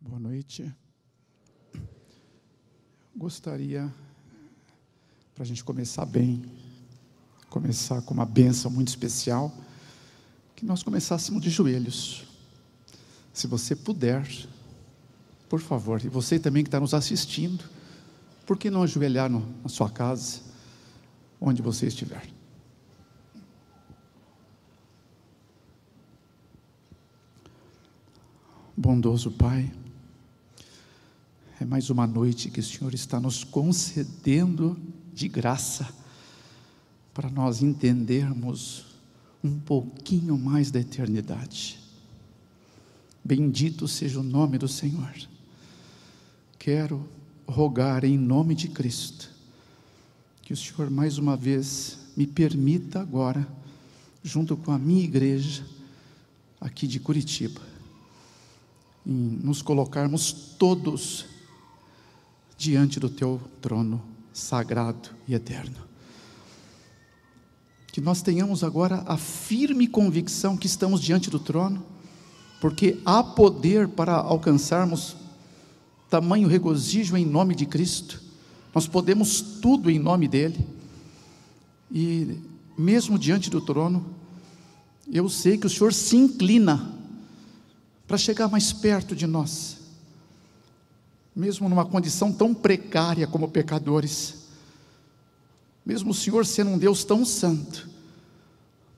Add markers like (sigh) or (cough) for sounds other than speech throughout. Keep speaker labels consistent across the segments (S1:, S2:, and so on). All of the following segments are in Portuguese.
S1: Boa noite. Gostaria, para a gente começar bem, começar com uma benção muito especial, que nós começássemos de joelhos. Se você puder, por favor, e você também que está nos assistindo, por que não ajoelhar no, na sua casa, onde você estiver? Bondoso Pai, é mais uma noite que o Senhor está nos concedendo de graça para nós entendermos um pouquinho mais da eternidade. Bendito seja o nome do Senhor. Quero rogar em nome de Cristo que o Senhor mais uma vez me permita agora, junto com a minha igreja aqui de Curitiba, nos colocarmos todos diante do teu trono sagrado e eterno. Que nós tenhamos agora a firme convicção que estamos diante do trono, porque há poder para alcançarmos tamanho regozijo em nome de Cristo. Nós podemos tudo em nome dele. E mesmo diante do trono, eu sei que o Senhor se inclina para chegar mais perto de nós mesmo numa condição tão precária como pecadores, mesmo o Senhor sendo um Deus tão santo,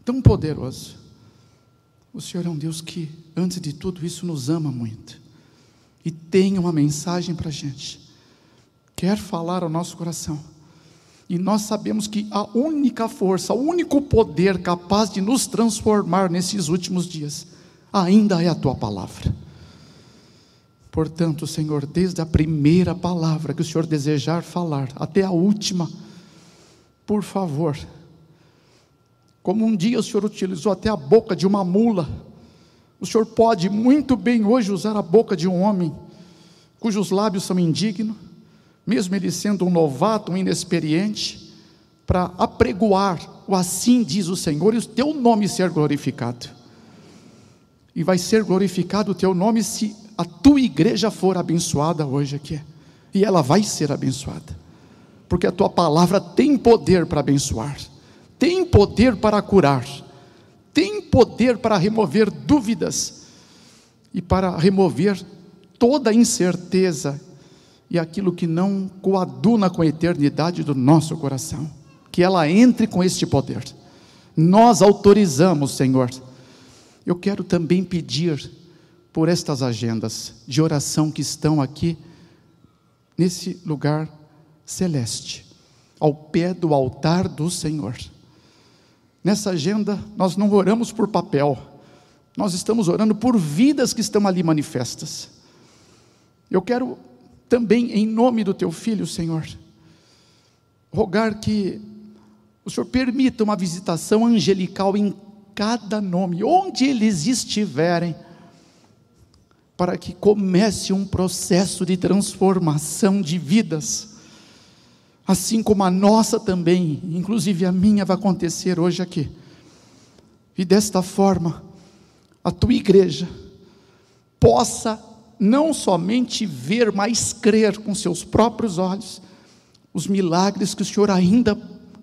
S1: tão poderoso, o Senhor é um Deus que, antes de tudo isso, nos ama muito e tem uma mensagem para a gente, quer falar ao nosso coração. E nós sabemos que a única força, o único poder capaz de nos transformar nesses últimos dias, ainda é a tua palavra. Portanto, Senhor, desde a primeira palavra que o Senhor desejar falar até a última, por favor, como um dia o Senhor utilizou até a boca de uma mula, o Senhor pode muito bem hoje usar a boca de um homem cujos lábios são indignos, mesmo ele sendo um novato, um inexperiente, para apregoar o assim diz o Senhor e o teu nome ser glorificado e vai ser glorificado o teu nome se a tua igreja for abençoada hoje aqui. E ela vai ser abençoada, porque a tua palavra tem poder para abençoar, tem poder para curar, tem poder para remover dúvidas e para remover toda incerteza e aquilo que não coaduna com a eternidade do nosso coração. Que ela entre com este poder. Nós autorizamos, Senhor eu quero também pedir por estas agendas de oração que estão aqui nesse lugar celeste, ao pé do altar do Senhor. Nessa agenda, nós não oramos por papel, nós estamos orando por vidas que estão ali manifestas. Eu quero também, em nome do teu filho, Senhor, rogar que o Senhor permita uma visitação angelical em cada nome, onde eles estiverem, para que comece um processo de transformação de vidas, assim como a nossa também, inclusive a minha, vai acontecer hoje aqui. E desta forma, a tua igreja possa não somente ver, mas crer com seus próprios olhos os milagres que o Senhor ainda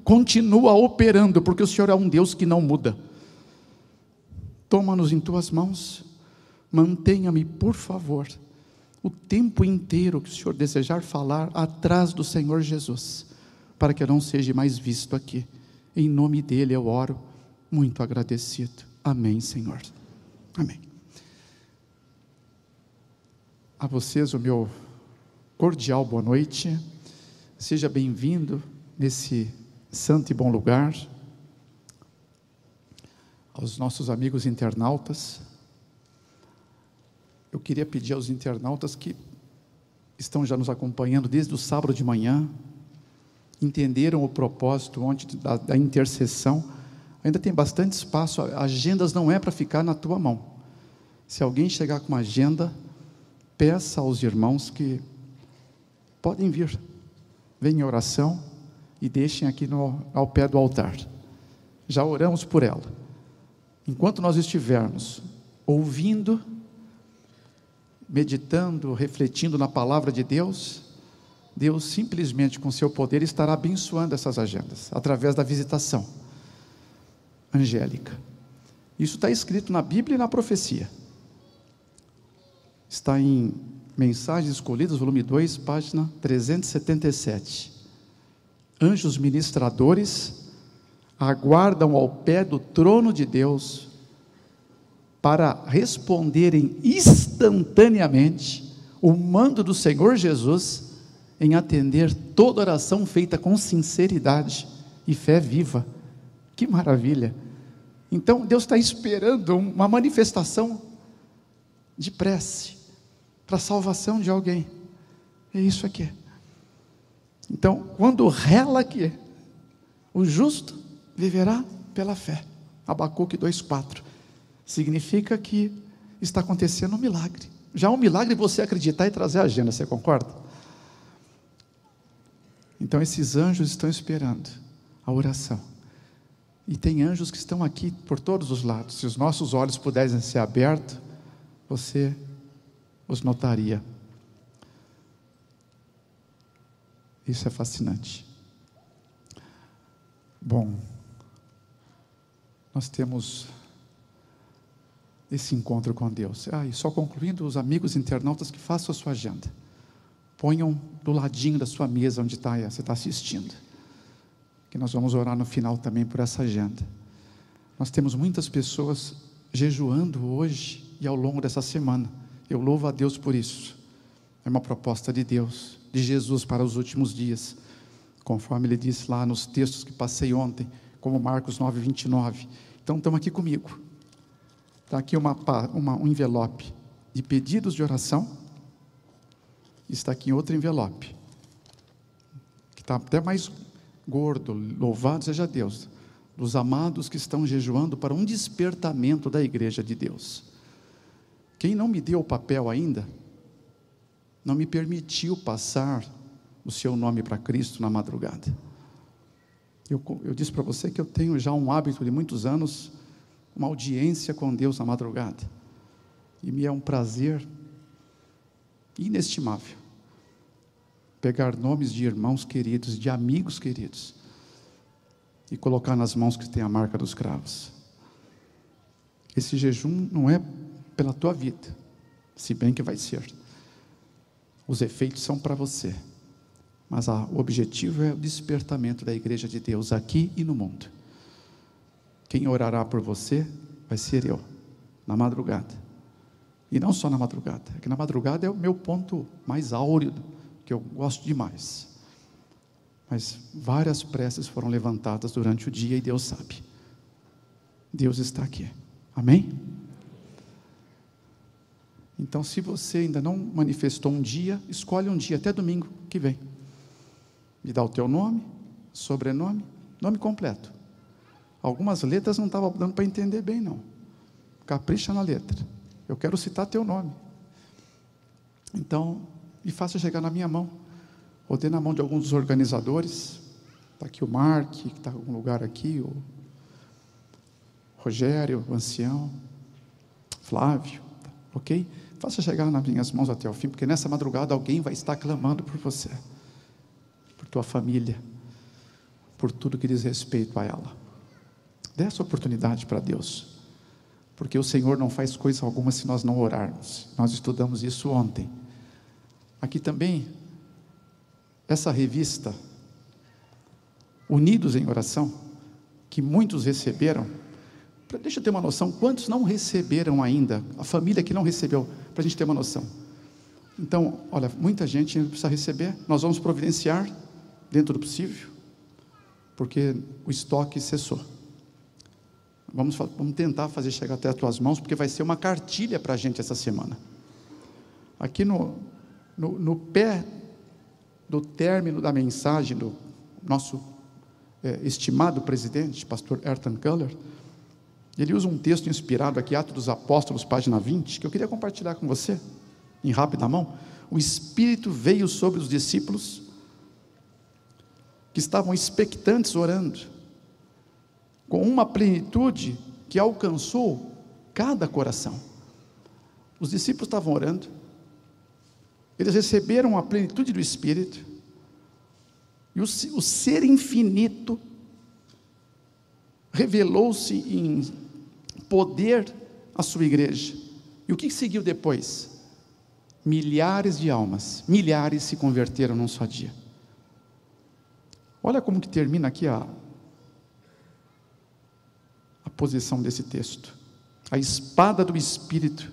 S1: continua operando, porque o Senhor é um Deus que não muda. Toma-nos em tuas mãos. Mantenha-me, por favor, o tempo inteiro que o Senhor desejar falar atrás do Senhor Jesus, para que eu não seja mais visto aqui. Em nome dele eu oro, muito agradecido. Amém, Senhor. Amém. A vocês o meu cordial boa noite. Seja bem-vindo nesse santo e bom lugar aos nossos amigos internautas. Eu queria pedir aos internautas que estão já nos acompanhando desde o sábado de manhã, entenderam o propósito ontem da, da intercessão. Ainda tem bastante espaço, agendas não é para ficar na tua mão. Se alguém chegar com uma agenda, peça aos irmãos que podem vir, venham em oração e deixem aqui no, ao pé do altar. Já oramos por ela enquanto nós estivermos ouvindo, meditando, refletindo na palavra de Deus, Deus simplesmente com seu poder estará abençoando essas agendas através da visitação angélica. Isso está escrito na Bíblia e na profecia. Está em Mensagens Escolhidas, volume 2, página 377. Anjos ministradores aguardam ao pé do trono de Deus para responderem instantaneamente o mando do Senhor Jesus em atender toda oração feita com sinceridade e fé viva. Que maravilha! Então Deus está esperando uma manifestação de prece para a salvação de alguém. É isso aqui. Então, quando rela que o justo viverá pela fé. Abacuque 2,4. Significa que está acontecendo um milagre. Já é um milagre você acreditar e trazer a agenda, você concorda? Então esses anjos estão esperando a oração. E tem anjos que estão aqui por todos os lados. Se os nossos olhos pudessem ser abertos, você os notaria. Isso é fascinante. Bom nós temos esse encontro com Deus. Ah, e só concluindo, os amigos internautas que façam a sua agenda. Ponham do ladinho da sua mesa onde está, você está assistindo. Que nós vamos orar no final também por essa agenda. Nós temos muitas pessoas jejuando hoje e ao longo dessa semana. Eu louvo a Deus por isso. É uma proposta de Deus, de Jesus para os últimos dias. Conforme ele disse lá nos textos que passei ontem, como Marcos 9, 29. Então estão aqui comigo. Está aqui uma, uma, um envelope de pedidos de oração, está aqui outro envelope, que está até mais gordo, louvado seja Deus, dos amados que estão jejuando para um despertamento da igreja de Deus. Quem não me deu o papel ainda, não me permitiu passar o seu nome para Cristo na madrugada. Eu, eu disse para você que eu tenho já um hábito de muitos anos, uma audiência com Deus na madrugada. E me é um prazer inestimável pegar nomes de irmãos queridos, de amigos queridos, e colocar nas mãos que tem a marca dos cravos. Esse jejum não é pela tua vida, se bem que vai ser. Os efeitos são para você. Mas o objetivo é o despertamento da igreja de Deus aqui e no mundo. Quem orará por você vai ser eu, na madrugada. E não só na madrugada, é que na madrugada é o meu ponto mais áureo, que eu gosto demais. Mas várias preces foram levantadas durante o dia e Deus sabe. Deus está aqui. Amém? Então, se você ainda não manifestou um dia, escolhe um dia, até domingo que vem. Me dá o teu nome, sobrenome, nome completo. Algumas letras não estavam dando para entender bem, não. Capricha na letra. Eu quero citar teu nome. Então, e faça chegar na minha mão. Ou dê na mão de algum dos organizadores. Está aqui o Mark, que está em algum lugar aqui, o Rogério, o Ancião, Flávio. Ok? Faça chegar nas minhas mãos até o fim, porque nessa madrugada alguém vai estar clamando por você tua família, por tudo que diz respeito a ela. Dê essa oportunidade para Deus, porque o Senhor não faz coisa alguma se nós não orarmos. Nós estudamos isso ontem. Aqui também, essa revista, Unidos em Oração, que muitos receberam, deixa eu ter uma noção, quantos não receberam ainda, a família que não recebeu, para a gente ter uma noção. Então, olha, muita gente precisa receber, nós vamos providenciar dentro do possível, porque o estoque cessou. Vamos, vamos tentar fazer chegar até as tuas mãos, porque vai ser uma cartilha para a gente essa semana. Aqui no, no, no, pé do término da mensagem do nosso é, estimado presidente, pastor Ayrton Keller, ele usa um texto inspirado aqui, Atos dos Apóstolos, página 20, que eu queria compartilhar com você, em rápida mão. O Espírito veio sobre os discípulos que estavam expectantes orando, com uma plenitude que alcançou cada coração. Os discípulos estavam orando, eles receberam a plenitude do Espírito, e o, o ser infinito revelou-se em poder à sua igreja. E o que seguiu depois? Milhares de almas, milhares se converteram num só dia. Olha como que termina aqui a, a posição desse texto. A espada do Espírito,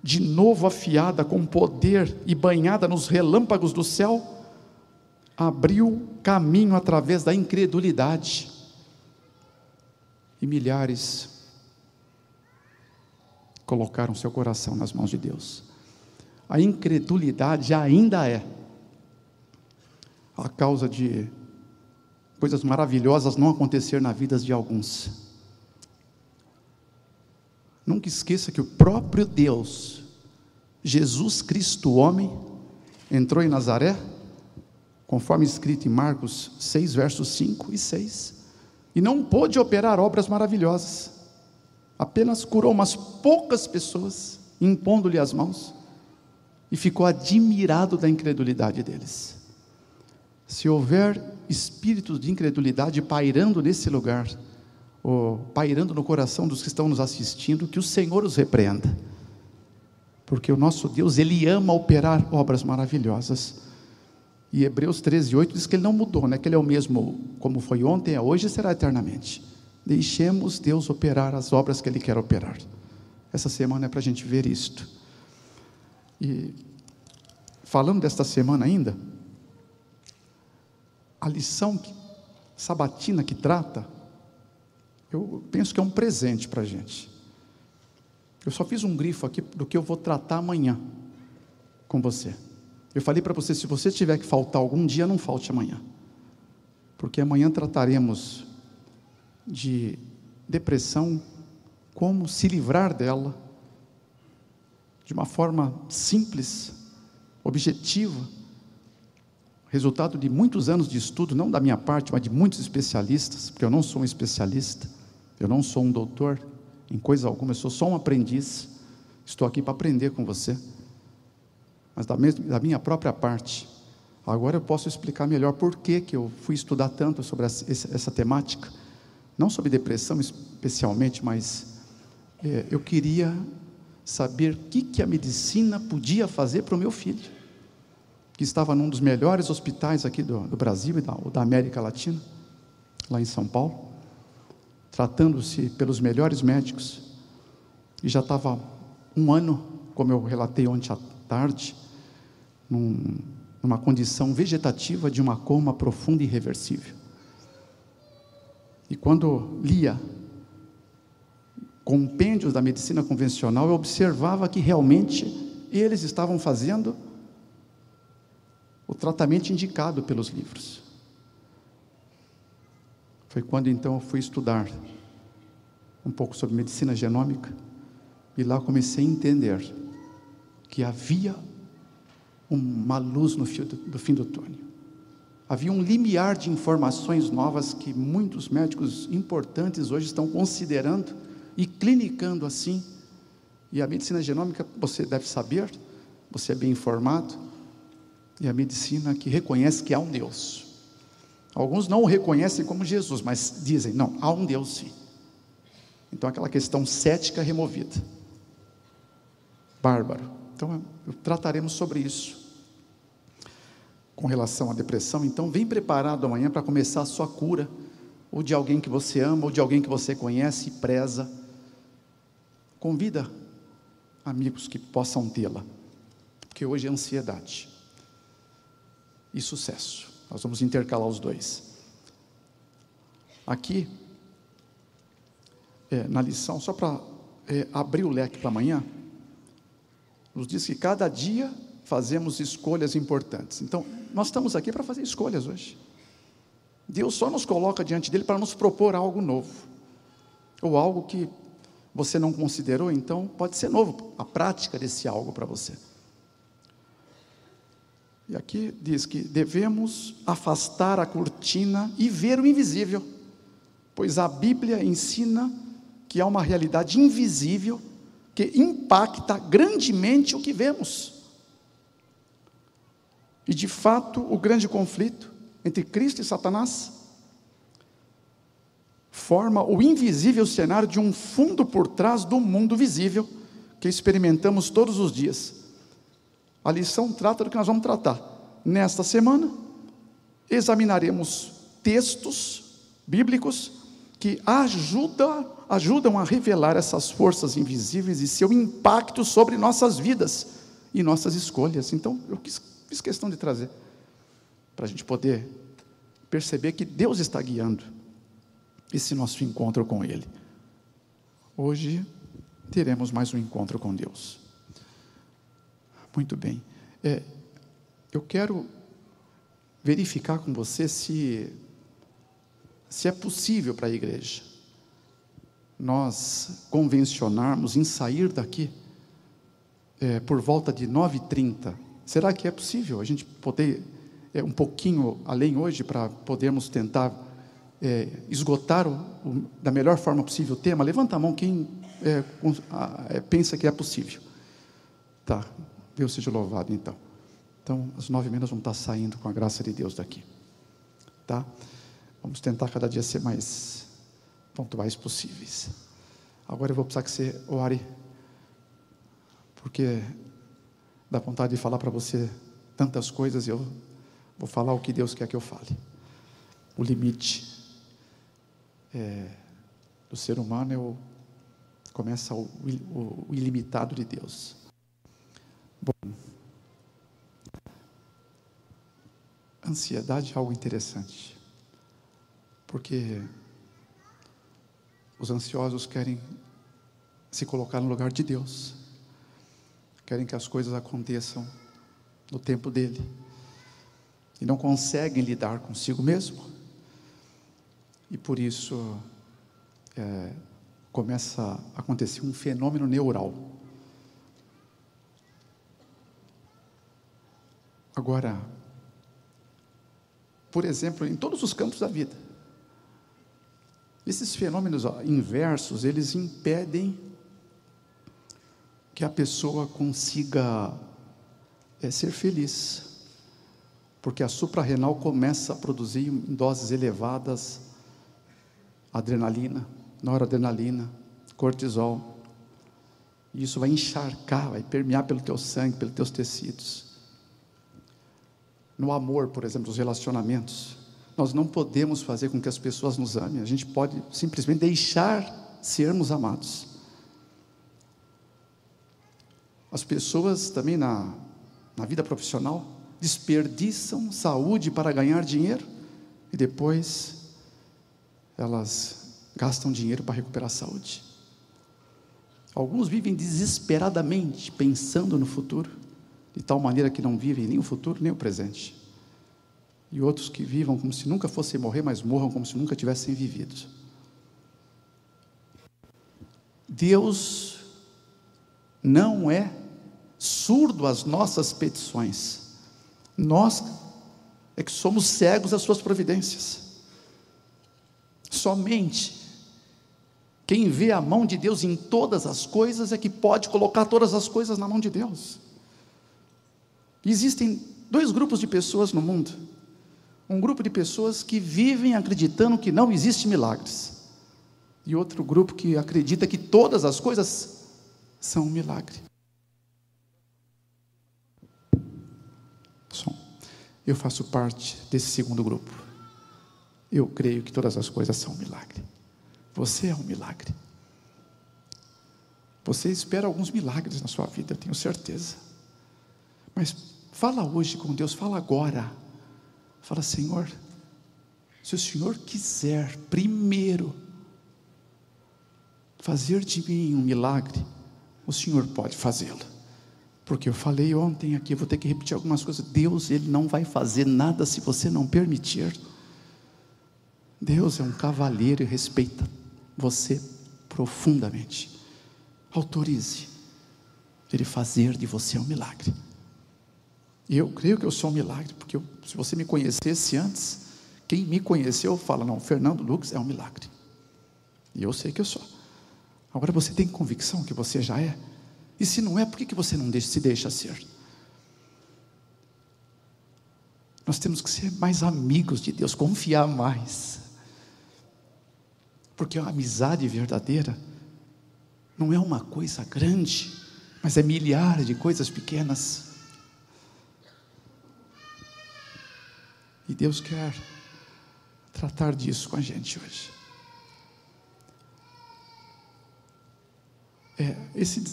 S1: de novo afiada com poder e banhada nos relâmpagos do céu, abriu caminho através da incredulidade. E milhares colocaram seu coração nas mãos de Deus. A incredulidade ainda é a causa de coisas maravilhosas não acontecer na vida de alguns. Nunca esqueça que o próprio Deus, Jesus Cristo, homem, entrou em Nazaré, conforme escrito em Marcos 6, versos 5 e 6, e não pôde operar obras maravilhosas, apenas curou umas poucas pessoas, impondo-lhe as mãos, e ficou admirado da incredulidade deles. Se houver espíritos de incredulidade pairando nesse lugar, ou pairando no coração dos que estão nos assistindo, que o Senhor os repreenda. Porque o nosso Deus, ele ama operar obras maravilhosas. E Hebreus 13, 8 diz que ele não mudou, né? que ele é o mesmo como foi ontem, é hoje e será eternamente. Deixemos Deus operar as obras que ele quer operar. Essa semana é para a gente ver isto. E falando desta semana ainda, a lição sabatina que trata, eu penso que é um presente para a gente. Eu só fiz um grifo aqui do que eu vou tratar amanhã com você. Eu falei para você: se você tiver que faltar algum dia, não falte amanhã. Porque amanhã trataremos de depressão, como se livrar dela, de uma forma simples, objetiva resultado de muitos anos de estudo, não da minha parte, mas de muitos especialistas, porque eu não sou um especialista, eu não sou um doutor em coisa alguma, eu sou só um aprendiz. Estou aqui para aprender com você. Mas da, mesma, da minha própria parte, agora eu posso explicar melhor por que, que eu fui estudar tanto sobre essa, essa temática, não sobre depressão especialmente, mas é, eu queria saber o que, que a medicina podia fazer para o meu filho que estava num dos melhores hospitais aqui do, do Brasil e da, da América Latina, lá em São Paulo, tratando-se pelos melhores médicos, e já estava um ano, como eu relatei ontem à tarde, num, numa condição vegetativa de uma coma profunda e irreversível. E quando lia compêndios da medicina convencional, eu observava que realmente eles estavam fazendo o tratamento indicado pelos livros. Foi quando então eu fui estudar um pouco sobre medicina genômica e lá comecei a entender que havia uma luz no fio do, do fim do túnel. Havia um limiar de informações novas que muitos médicos importantes hoje estão considerando e clinicando assim. E a medicina genômica, você deve saber, você é bem informado, e a medicina que reconhece que há um Deus. Alguns não o reconhecem como Jesus, mas dizem: não, há um Deus sim. Então, aquela questão cética removida. Bárbaro. Então, trataremos sobre isso. Com relação à depressão, então, vem preparado amanhã para começar a sua cura, ou de alguém que você ama, ou de alguém que você conhece e preza. Convida amigos que possam tê-la, porque hoje é ansiedade e sucesso. Nós vamos intercalar os dois. Aqui, é, na lição, só para é, abrir o leque para amanhã, nos diz que cada dia fazemos escolhas importantes. Então, nós estamos aqui para fazer escolhas hoje. Deus só nos coloca diante dele para nos propor algo novo, ou algo que você não considerou, então pode ser novo a prática desse algo para você. E aqui diz que devemos afastar a cortina e ver o invisível, pois a Bíblia ensina que há uma realidade invisível que impacta grandemente o que vemos. E de fato, o grande conflito entre Cristo e Satanás forma o invisível cenário de um fundo por trás do mundo visível que experimentamos todos os dias a lição trata do que nós vamos tratar. Nesta semana, examinaremos textos bíblicos que ajudam a revelar essas forças invisíveis e seu impacto sobre nossas vidas e nossas escolhas. Então, eu quis, fiz questão de trazer para a gente poder perceber que Deus está guiando esse nosso encontro com Ele. Hoje teremos mais um encontro com Deus. Muito bem. É, eu quero verificar com você se, se é possível para a igreja nós convencionarmos em sair daqui é, por volta de 9h30. Será que é possível a gente poder é, um pouquinho além hoje para podermos tentar é, esgotar o, o, da melhor forma possível o tema? Levanta a mão quem é, é pensa que é possível. Tá, Deus seja louvado, então. Então, as nove meninas vão estar saindo com a graça de Deus daqui. Tá? Vamos tentar cada dia ser mais pontuais possíveis. Agora eu vou precisar que você ore, porque dá vontade de falar para você tantas coisas e eu vou falar o que Deus quer que eu fale. O limite é, do ser humano é o, começa o, o, o ilimitado de Deus. Bom, ansiedade é algo interessante, porque os ansiosos querem se colocar no lugar de Deus, querem que as coisas aconteçam no tempo dele, e não conseguem lidar consigo mesmo, e por isso é, começa a acontecer um fenômeno neural. Agora, por exemplo, em todos os campos da vida, esses fenômenos inversos, eles impedem que a pessoa consiga é, ser feliz, porque a suprarrenal começa a produzir em doses elevadas adrenalina, noradrenalina, cortisol, e isso vai encharcar, vai permear pelo teu sangue, pelos teus tecidos, no amor, por exemplo, nos relacionamentos. Nós não podemos fazer com que as pessoas nos amem, a gente pode simplesmente deixar sermos amados. As pessoas também na, na vida profissional desperdiçam saúde para ganhar dinheiro e depois elas gastam dinheiro para recuperar a saúde. Alguns vivem desesperadamente pensando no futuro de tal maneira que não vivem nem o futuro nem o presente. E outros que vivam como se nunca fossem morrer, mas morram como se nunca tivessem vivido. Deus não é surdo às nossas petições. Nós é que somos cegos às suas providências. Somente quem vê a mão de Deus em todas as coisas é que pode colocar todas as coisas na mão de Deus. Existem dois grupos de pessoas no mundo. Um grupo de pessoas que vivem acreditando que não existem milagres. E outro grupo que acredita que todas as coisas são um milagre. Som. Eu faço parte desse segundo grupo. Eu creio que todas as coisas são um milagre. Você é um milagre. Você espera alguns milagres na sua vida, eu tenho certeza. Mas Fala hoje com Deus, fala agora. Fala, Senhor, se o Senhor quiser primeiro fazer de mim um milagre, o Senhor pode fazê-lo. Porque eu falei ontem aqui, vou ter que repetir algumas coisas. Deus, ele não vai fazer nada se você não permitir. Deus é um cavalheiro e respeita você profundamente. Autorize ele fazer de você um milagre. E eu creio que eu sou um milagre, porque eu, se você me conhecesse antes, quem me conheceu fala: não, Fernando Lucas é um milagre. E eu sei que eu sou. Agora você tem convicção que você já é? E se não é, por que, que você não se deixa ser? Nós temos que ser mais amigos de Deus, confiar mais. Porque a amizade verdadeira não é uma coisa grande, mas é milhares de coisas pequenas. E Deus quer tratar disso com a gente hoje. É, esse,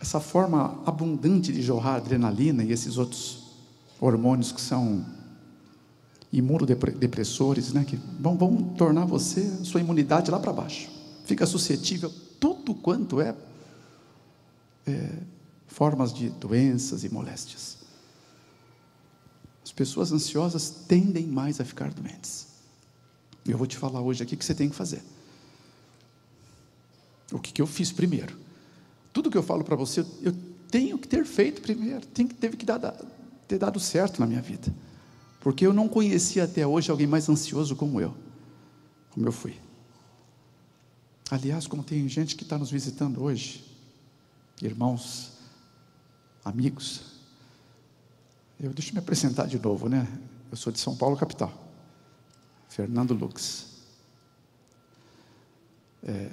S1: essa forma abundante de jorrar adrenalina e esses outros hormônios que são imunodepressores, né, que vão, vão tornar você, sua imunidade lá para baixo. Fica suscetível tudo quanto é, é formas de doenças e moléstias. As pessoas ansiosas tendem mais a ficar doentes. eu vou te falar hoje aqui o que você tem que fazer. O que, que eu fiz primeiro? Tudo que eu falo para você, eu tenho que ter feito primeiro, tem que, teve que dar, ter dado certo na minha vida. Porque eu não conhecia até hoje alguém mais ansioso como eu, como eu fui. Aliás, como tem gente que está nos visitando hoje, irmãos, amigos, eu, deixa eu me apresentar de novo, né? Eu sou de São Paulo, capital. Fernando Lux. É,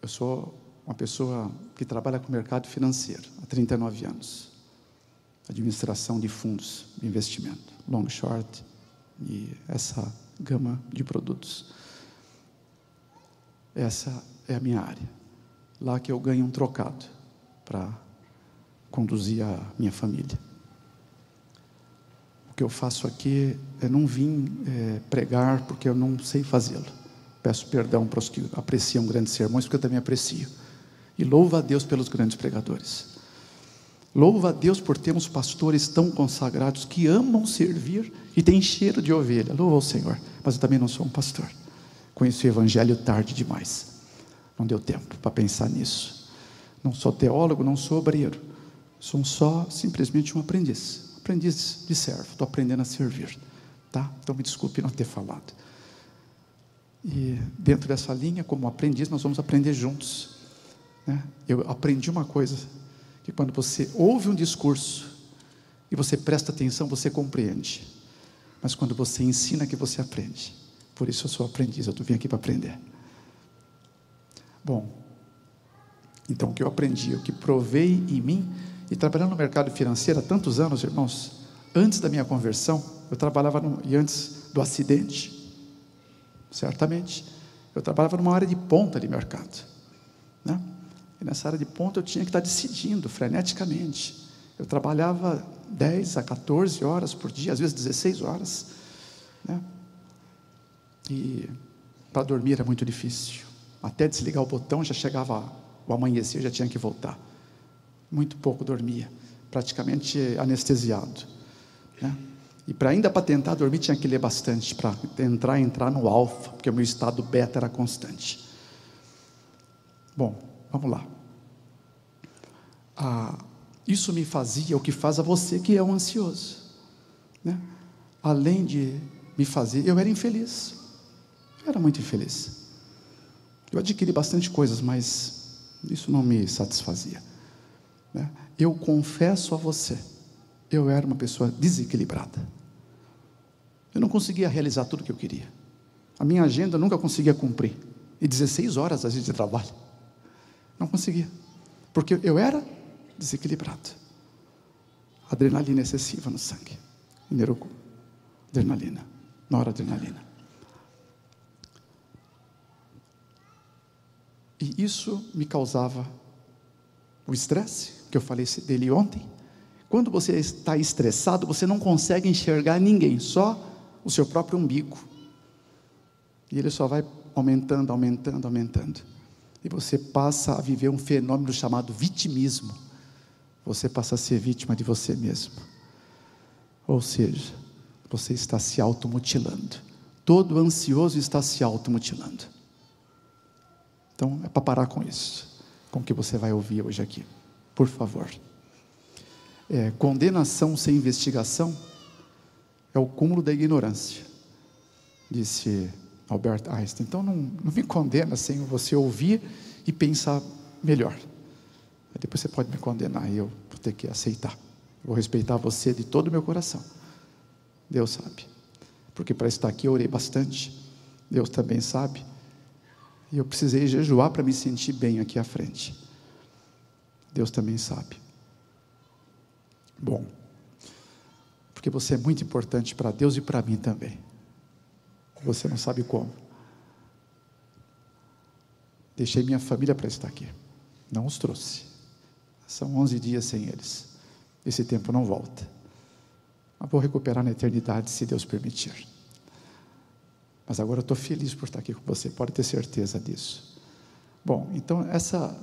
S1: eu sou uma pessoa que trabalha com o mercado financeiro há 39 anos. Administração de fundos de investimento, long short e essa gama de produtos. Essa é a minha área. Lá que eu ganho um trocado para conduzir a minha família que eu faço aqui, eu é não vim é, pregar porque eu não sei fazê-lo. Peço perdão para os que apreciam grandes sermões, porque eu também aprecio. E louva a Deus pelos grandes pregadores. Louva a Deus por termos pastores tão consagrados que amam servir e têm cheiro de ovelha. Louva ao Senhor. Mas eu também não sou um pastor. Conheci o Evangelho tarde demais. Não deu tempo para pensar nisso. Não sou teólogo, não sou obreiro. Sou só simplesmente um aprendiz aprendiz de servo, estou aprendendo a servir, tá? Então me desculpe não ter falado. E dentro dessa linha, como aprendiz, nós vamos aprender juntos. Né? Eu aprendi uma coisa que quando você ouve um discurso e você presta atenção, você compreende. Mas quando você ensina, que você aprende. Por isso eu sou aprendiz, eu vim aqui para aprender. Bom, então o que eu aprendi, o que provei em mim e trabalhando no mercado financeiro há tantos anos, irmãos, antes da minha conversão, eu trabalhava no, e antes do acidente, certamente, eu trabalhava numa área de ponta de mercado, né? E nessa área de ponta eu tinha que estar decidindo freneticamente. Eu trabalhava 10 a 14 horas por dia, às vezes 16 horas, né? E para dormir era muito difícil. Até desligar o botão já chegava o amanhecer, já tinha que voltar. Muito pouco dormia, praticamente anestesiado. Né? E para ainda para tentar dormir tinha que ler bastante para entrar entrar no alfa, porque o meu estado beta era constante. Bom, vamos lá. Ah, isso me fazia o que faz a você que é um ansioso, né? Além de me fazer, eu era infeliz. Eu era muito infeliz. Eu adquiri bastante coisas, mas isso não me satisfazia. Né? Eu confesso a você, eu era uma pessoa desequilibrada. Eu não conseguia realizar tudo o que eu queria. A minha agenda eu nunca conseguia cumprir. E 16 horas a gente trabalha. Não conseguia. Porque eu era desequilibrado. Adrenalina excessiva no sangue. Adrenalina. Noradrenalina. E isso me causava o estresse, que eu falei dele ontem. Quando você está estressado, você não consegue enxergar ninguém, só o seu próprio umbigo. E ele só vai aumentando, aumentando, aumentando. E você passa a viver um fenômeno chamado vitimismo. Você passa a ser vítima de você mesmo. Ou seja, você está se automutilando. Todo ansioso está se automutilando. Então, é para parar com isso, com o que você vai ouvir hoje aqui por favor. É, condenação sem investigação é o cúmulo da ignorância, disse Albert Einstein. Então não, não me condena sem você ouvir e pensar melhor. Depois você pode me condenar e eu vou ter que aceitar. vou respeitar você de todo o meu coração. Deus sabe. Porque para estar aqui eu orei bastante. Deus também sabe. E eu precisei jejuar para me sentir bem aqui à frente. Deus também sabe. Bom, porque você é muito importante para Deus e para mim também. Você não sabe como. Deixei minha família para estar aqui. Não os trouxe. São 11 dias sem eles. Esse tempo não volta. Mas vou recuperar na eternidade, se Deus permitir. Mas agora eu estou feliz por estar aqui com você, pode ter certeza disso. Bom, então essa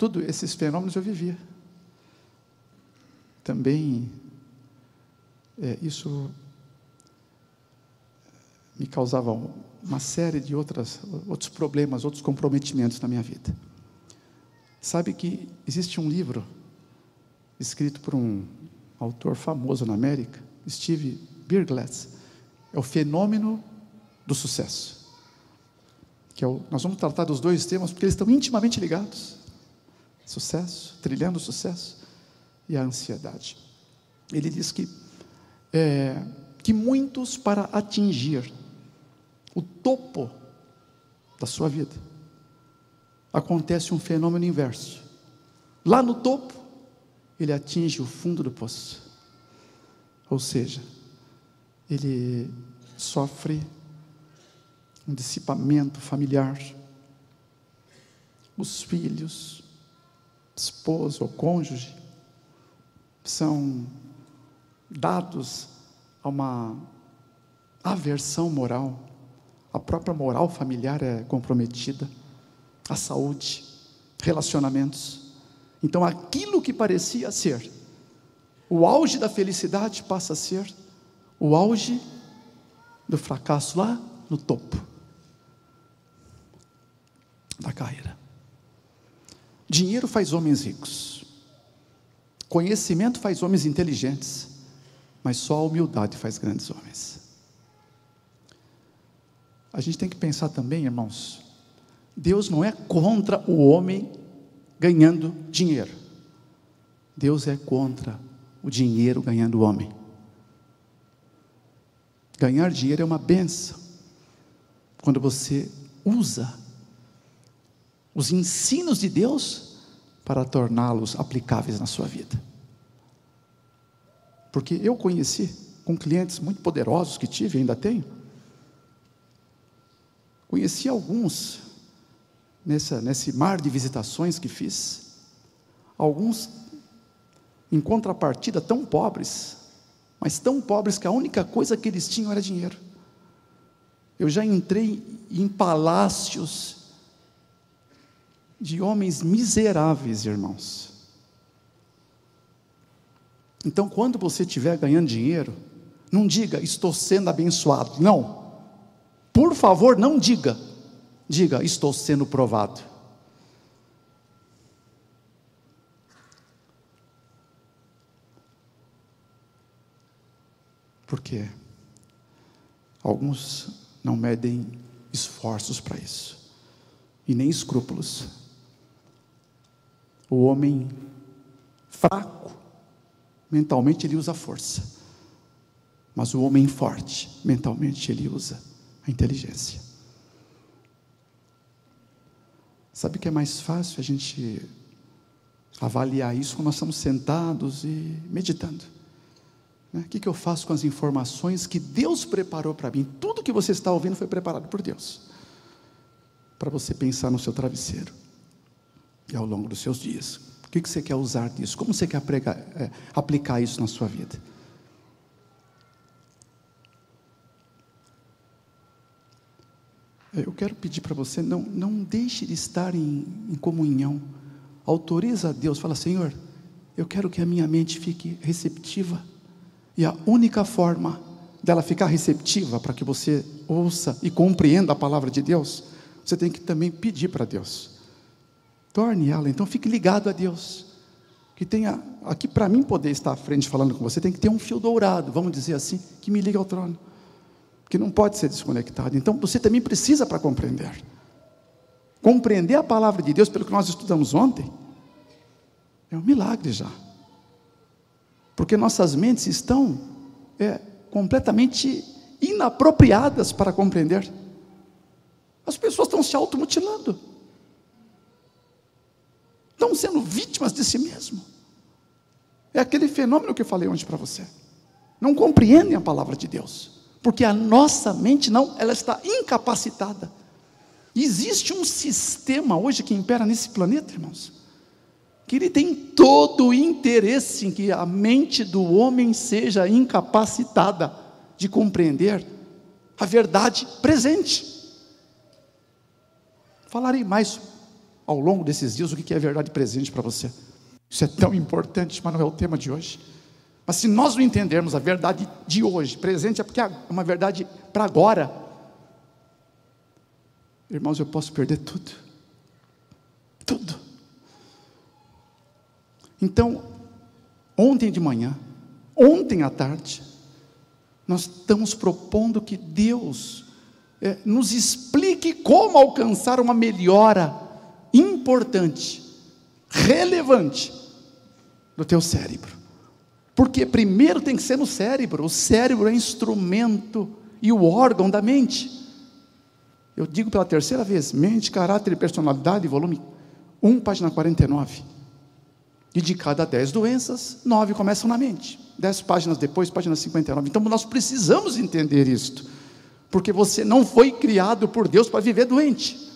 S1: tudo esses fenômenos eu vivia. Também é, isso me causava uma série de outras, outros problemas, outros comprometimentos na minha vida. Sabe que existe um livro escrito por um autor famoso na América, Steve Birglass, é o fenômeno do sucesso. Que é o, nós vamos tratar dos dois temas porque eles estão intimamente ligados sucesso, trilhando o sucesso, e a ansiedade. Ele diz que, é, que muitos, para atingir o topo da sua vida, acontece um fenômeno inverso. Lá no topo, ele atinge o fundo do poço. Ou seja, ele sofre um dissipamento familiar. Os filhos, esposo ou cônjuge, são dados a uma aversão moral, a própria moral familiar é comprometida, a saúde, relacionamentos. Então, aquilo que parecia ser o auge da felicidade passa a ser o auge do fracasso lá no topo da carreira. Dinheiro faz homens ricos. Conhecimento faz homens inteligentes. Mas só a humildade faz grandes homens. A gente tem que pensar também, irmãos. Deus não é contra o homem ganhando dinheiro. Deus é contra o dinheiro ganhando o homem. Ganhar dinheiro é uma benção. Quando você usa os ensinos de Deus para torná-los aplicáveis na sua vida. Porque eu conheci com clientes muito poderosos que tive, ainda tenho. Conheci alguns nessa, nesse mar de visitações que fiz, alguns em contrapartida tão pobres, mas tão pobres que a única coisa que eles tinham era dinheiro. Eu já entrei em palácios de homens miseráveis, irmãos. Então, quando você estiver ganhando dinheiro, não diga estou sendo abençoado. Não. Por favor, não diga. Diga estou sendo provado. Porque alguns não medem esforços para isso, e nem escrúpulos o homem fraco, mentalmente ele usa a força, mas o homem forte, mentalmente ele usa a inteligência. Sabe que é mais fácil a gente avaliar isso quando nós estamos sentados e meditando. Né? O que, que eu faço com as informações que Deus preparou para mim? Tudo que você está ouvindo foi preparado por Deus para você pensar no seu travesseiro e ao longo dos seus dias. O que você quer usar disso? Como você quer pregar, é, aplicar isso na sua vida? É, eu quero pedir para você, não, não deixe de estar em, em comunhão. Autoriza a Deus, fala, Senhor, eu quero que a minha mente fique receptiva. E a única forma dela ficar receptiva para que você ouça e compreenda a palavra de Deus, você tem que também pedir para Deus. Torne ela. Então fique ligado a Deus. Que tenha, aqui para mim poder estar à frente falando com você, tem que ter um fio dourado, vamos dizer assim, que me liga ao trono. Que não pode ser desconectado. Então você também precisa para compreender. Compreender a palavra de Deus, pelo que nós estudamos ontem, é um milagre já. Porque nossas mentes estão é, completamente inapropriadas para compreender. As pessoas estão se automutilando estão sendo vítimas de si mesmo. É aquele fenômeno que eu falei ontem para você. Não compreendem a palavra de Deus, porque a nossa mente não, ela está incapacitada. Existe um sistema hoje que impera nesse planeta, irmãos, que ele tem todo o interesse em que a mente do homem seja incapacitada de compreender a verdade presente. Falarei mais ao longo desses dias o que é verdade presente para você. Isso é tão importante, mas não é o tema de hoje. Mas se nós não entendermos a verdade de hoje, presente é porque é uma verdade para agora, irmãos, eu posso perder tudo. Tudo. Então, ontem de manhã, ontem à tarde, nós estamos propondo que Deus é, nos explique como alcançar uma melhora importante, relevante do teu cérebro. Porque primeiro tem que ser no cérebro, o cérebro é instrumento e o órgão da mente. Eu digo pela terceira vez: mente, caráter e personalidade, volume 1, página 49. E de cada 10 doenças, 9 começam na mente. 10 páginas depois, página 59. Então nós precisamos entender isto. Porque você não foi criado por Deus para viver doente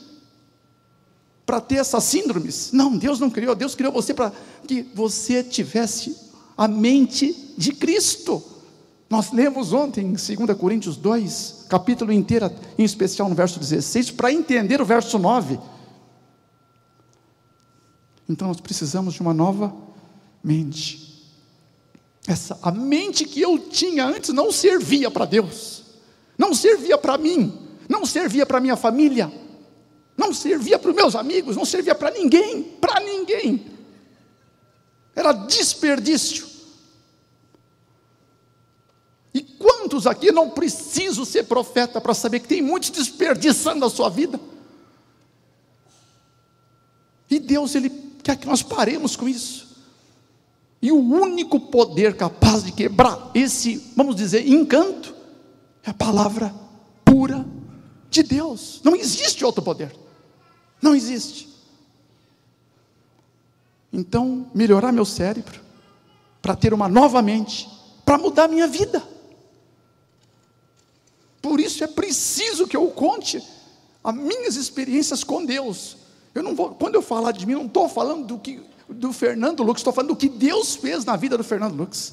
S1: para ter essas síndromes. Não, Deus não criou, Deus criou você para que você tivesse a mente de Cristo. Nós lemos ontem em 2 Coríntios 2, capítulo inteiro, em especial no verso 16, para entender o verso 9. Então nós precisamos de uma nova mente. Essa a mente que eu tinha antes não servia para Deus. Não servia para mim, não servia para minha família não servia para os meus amigos, não servia para ninguém, para ninguém. Era desperdício. E quantos aqui não preciso ser profeta para saber que tem muitos desperdiçando a sua vida? E Deus, Ele quer que nós paremos com isso. E o único poder capaz de quebrar esse, vamos dizer, encanto, é a palavra pura de Deus. Não existe outro poder. Não existe. Então, melhorar meu cérebro, para ter uma nova mente, para mudar minha vida. Por isso é preciso que eu conte as minhas experiências com Deus. Eu não vou, quando eu falar de mim, não estou falando do que do Fernando Lux, estou falando do que Deus fez na vida do Fernando Lux.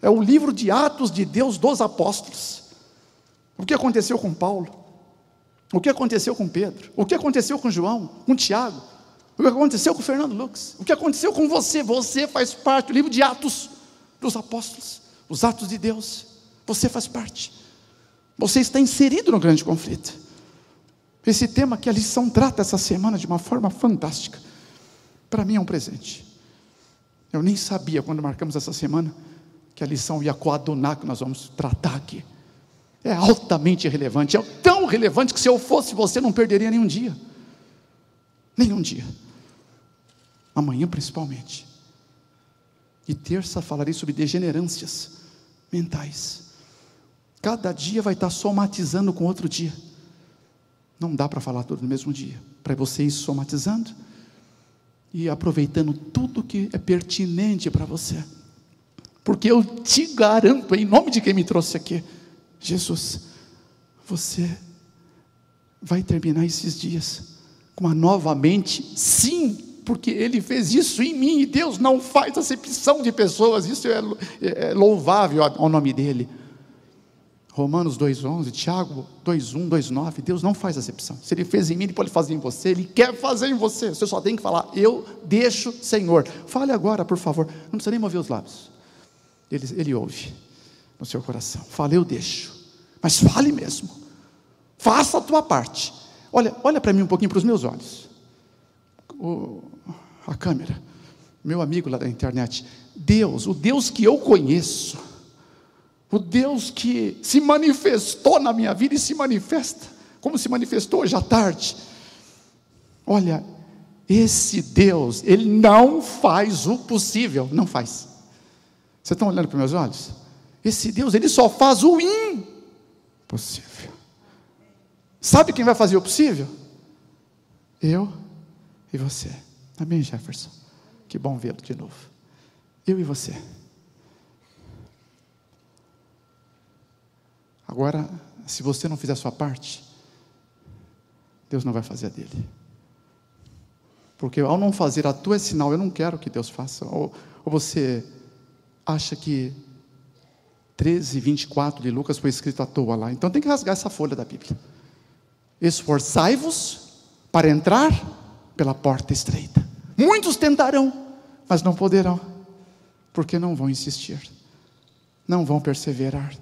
S1: É o livro de Atos de Deus dos Apóstolos. O que aconteceu com Paulo? O que aconteceu com Pedro? O que aconteceu com João? Com Tiago? O que aconteceu com Fernando Lux? O que aconteceu com você? Você faz parte do livro de Atos dos Apóstolos, os Atos de Deus. Você faz parte. Você está inserido no grande conflito. Esse tema que a lição trata essa semana de uma forma fantástica. Para mim é um presente. Eu nem sabia quando marcamos essa semana que a lição ia coadunar que nós vamos tratar aqui é altamente relevante. É tão relevante que se eu fosse você, não perderia nenhum dia. Nenhum dia. Amanhã, principalmente. E terça falarei sobre degenerâncias mentais. Cada dia vai estar somatizando com outro dia. Não dá para falar tudo no mesmo dia. Para você ir somatizando e aproveitando tudo que é pertinente para você. Porque eu te garanto, em nome de quem me trouxe aqui, Jesus, você vai terminar esses dias com uma nova mente? Sim, porque Ele fez isso em mim e Deus não faz acepção de pessoas, isso é, é louvável ao nome dEle. Romanos 2,11, Tiago 2,1, 2,9, Deus não faz acepção. Se Ele fez em mim, Ele pode fazer em você, Ele quer fazer em você. Você só tem que falar, eu deixo Senhor. Fale agora, por favor. Não precisa nem mover os lábios. Ele, ele ouve no seu coração. Fale, eu deixo. Mas fale mesmo. Faça a tua parte. Olha, olha para mim um pouquinho para os meus olhos. O, a câmera. Meu amigo lá da internet. Deus, o Deus que eu conheço, o Deus que se manifestou na minha vida e se manifesta, como se manifestou hoje à tarde. Olha, esse Deus, ele não faz o possível, não faz. Vocês estão olhando para meus olhos? Esse Deus, ele só faz o impossível. Sabe quem vai fazer o possível? Eu e você. Amém, Jefferson? Que bom vê-lo de novo. Eu e você. Agora, se você não fizer a sua parte, Deus não vai fazer a dele. Porque ao não fazer a tua é sinal, eu não quero que Deus faça. Ou, ou você acha que 13, 24 de Lucas foi escrito à toa lá. Então tem que rasgar essa folha da Bíblia. Esforçai-vos para entrar pela porta estreita. Muitos tentarão, mas não poderão, porque não vão insistir, não vão perseverar,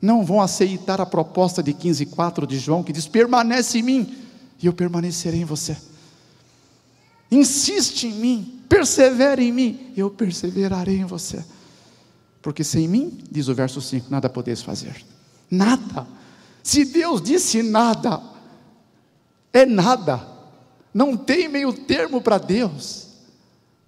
S1: não vão aceitar a proposta de 15,4 de João, que diz: permanece em mim, e eu permanecerei em você. Insiste em mim, persevere em mim, e eu perseverarei em você. Porque sem mim, diz o verso 5, nada podeis fazer. Nada. Se Deus disse nada, é nada. Não tem meio termo para Deus.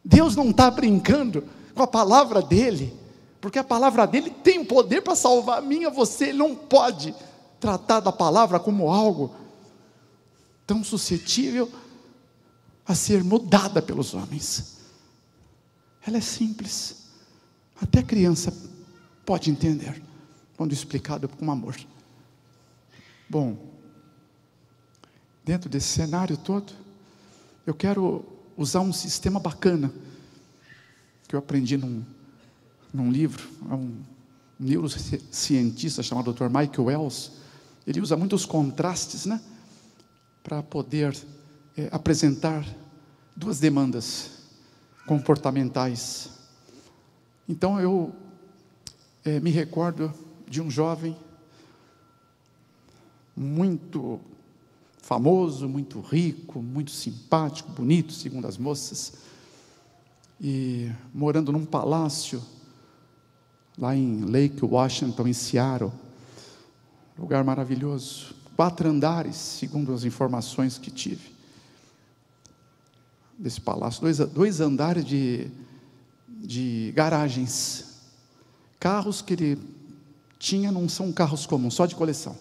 S1: Deus não está brincando com a palavra dele, porque a palavra dele tem poder para salvar a minha, você. Ele não pode tratar da palavra como algo tão suscetível a ser mudada pelos homens. Ela é simples. Até criança pode entender quando explicado com amor. Bom, dentro desse cenário todo, eu quero usar um sistema bacana que eu aprendi num, num livro, é um neurocientista chamado Dr. Michael Wells. Ele usa muitos contrastes, né, para poder é, apresentar duas demandas comportamentais então eu é, me recordo de um jovem muito famoso, muito rico, muito simpático, bonito, segundo as moças, e morando num palácio lá em Lake Washington, em Seattle, lugar maravilhoso, quatro andares, segundo as informações que tive desse palácio, dois, dois andares de de garagens. Carros que ele tinha não são carros comuns, só de coleção.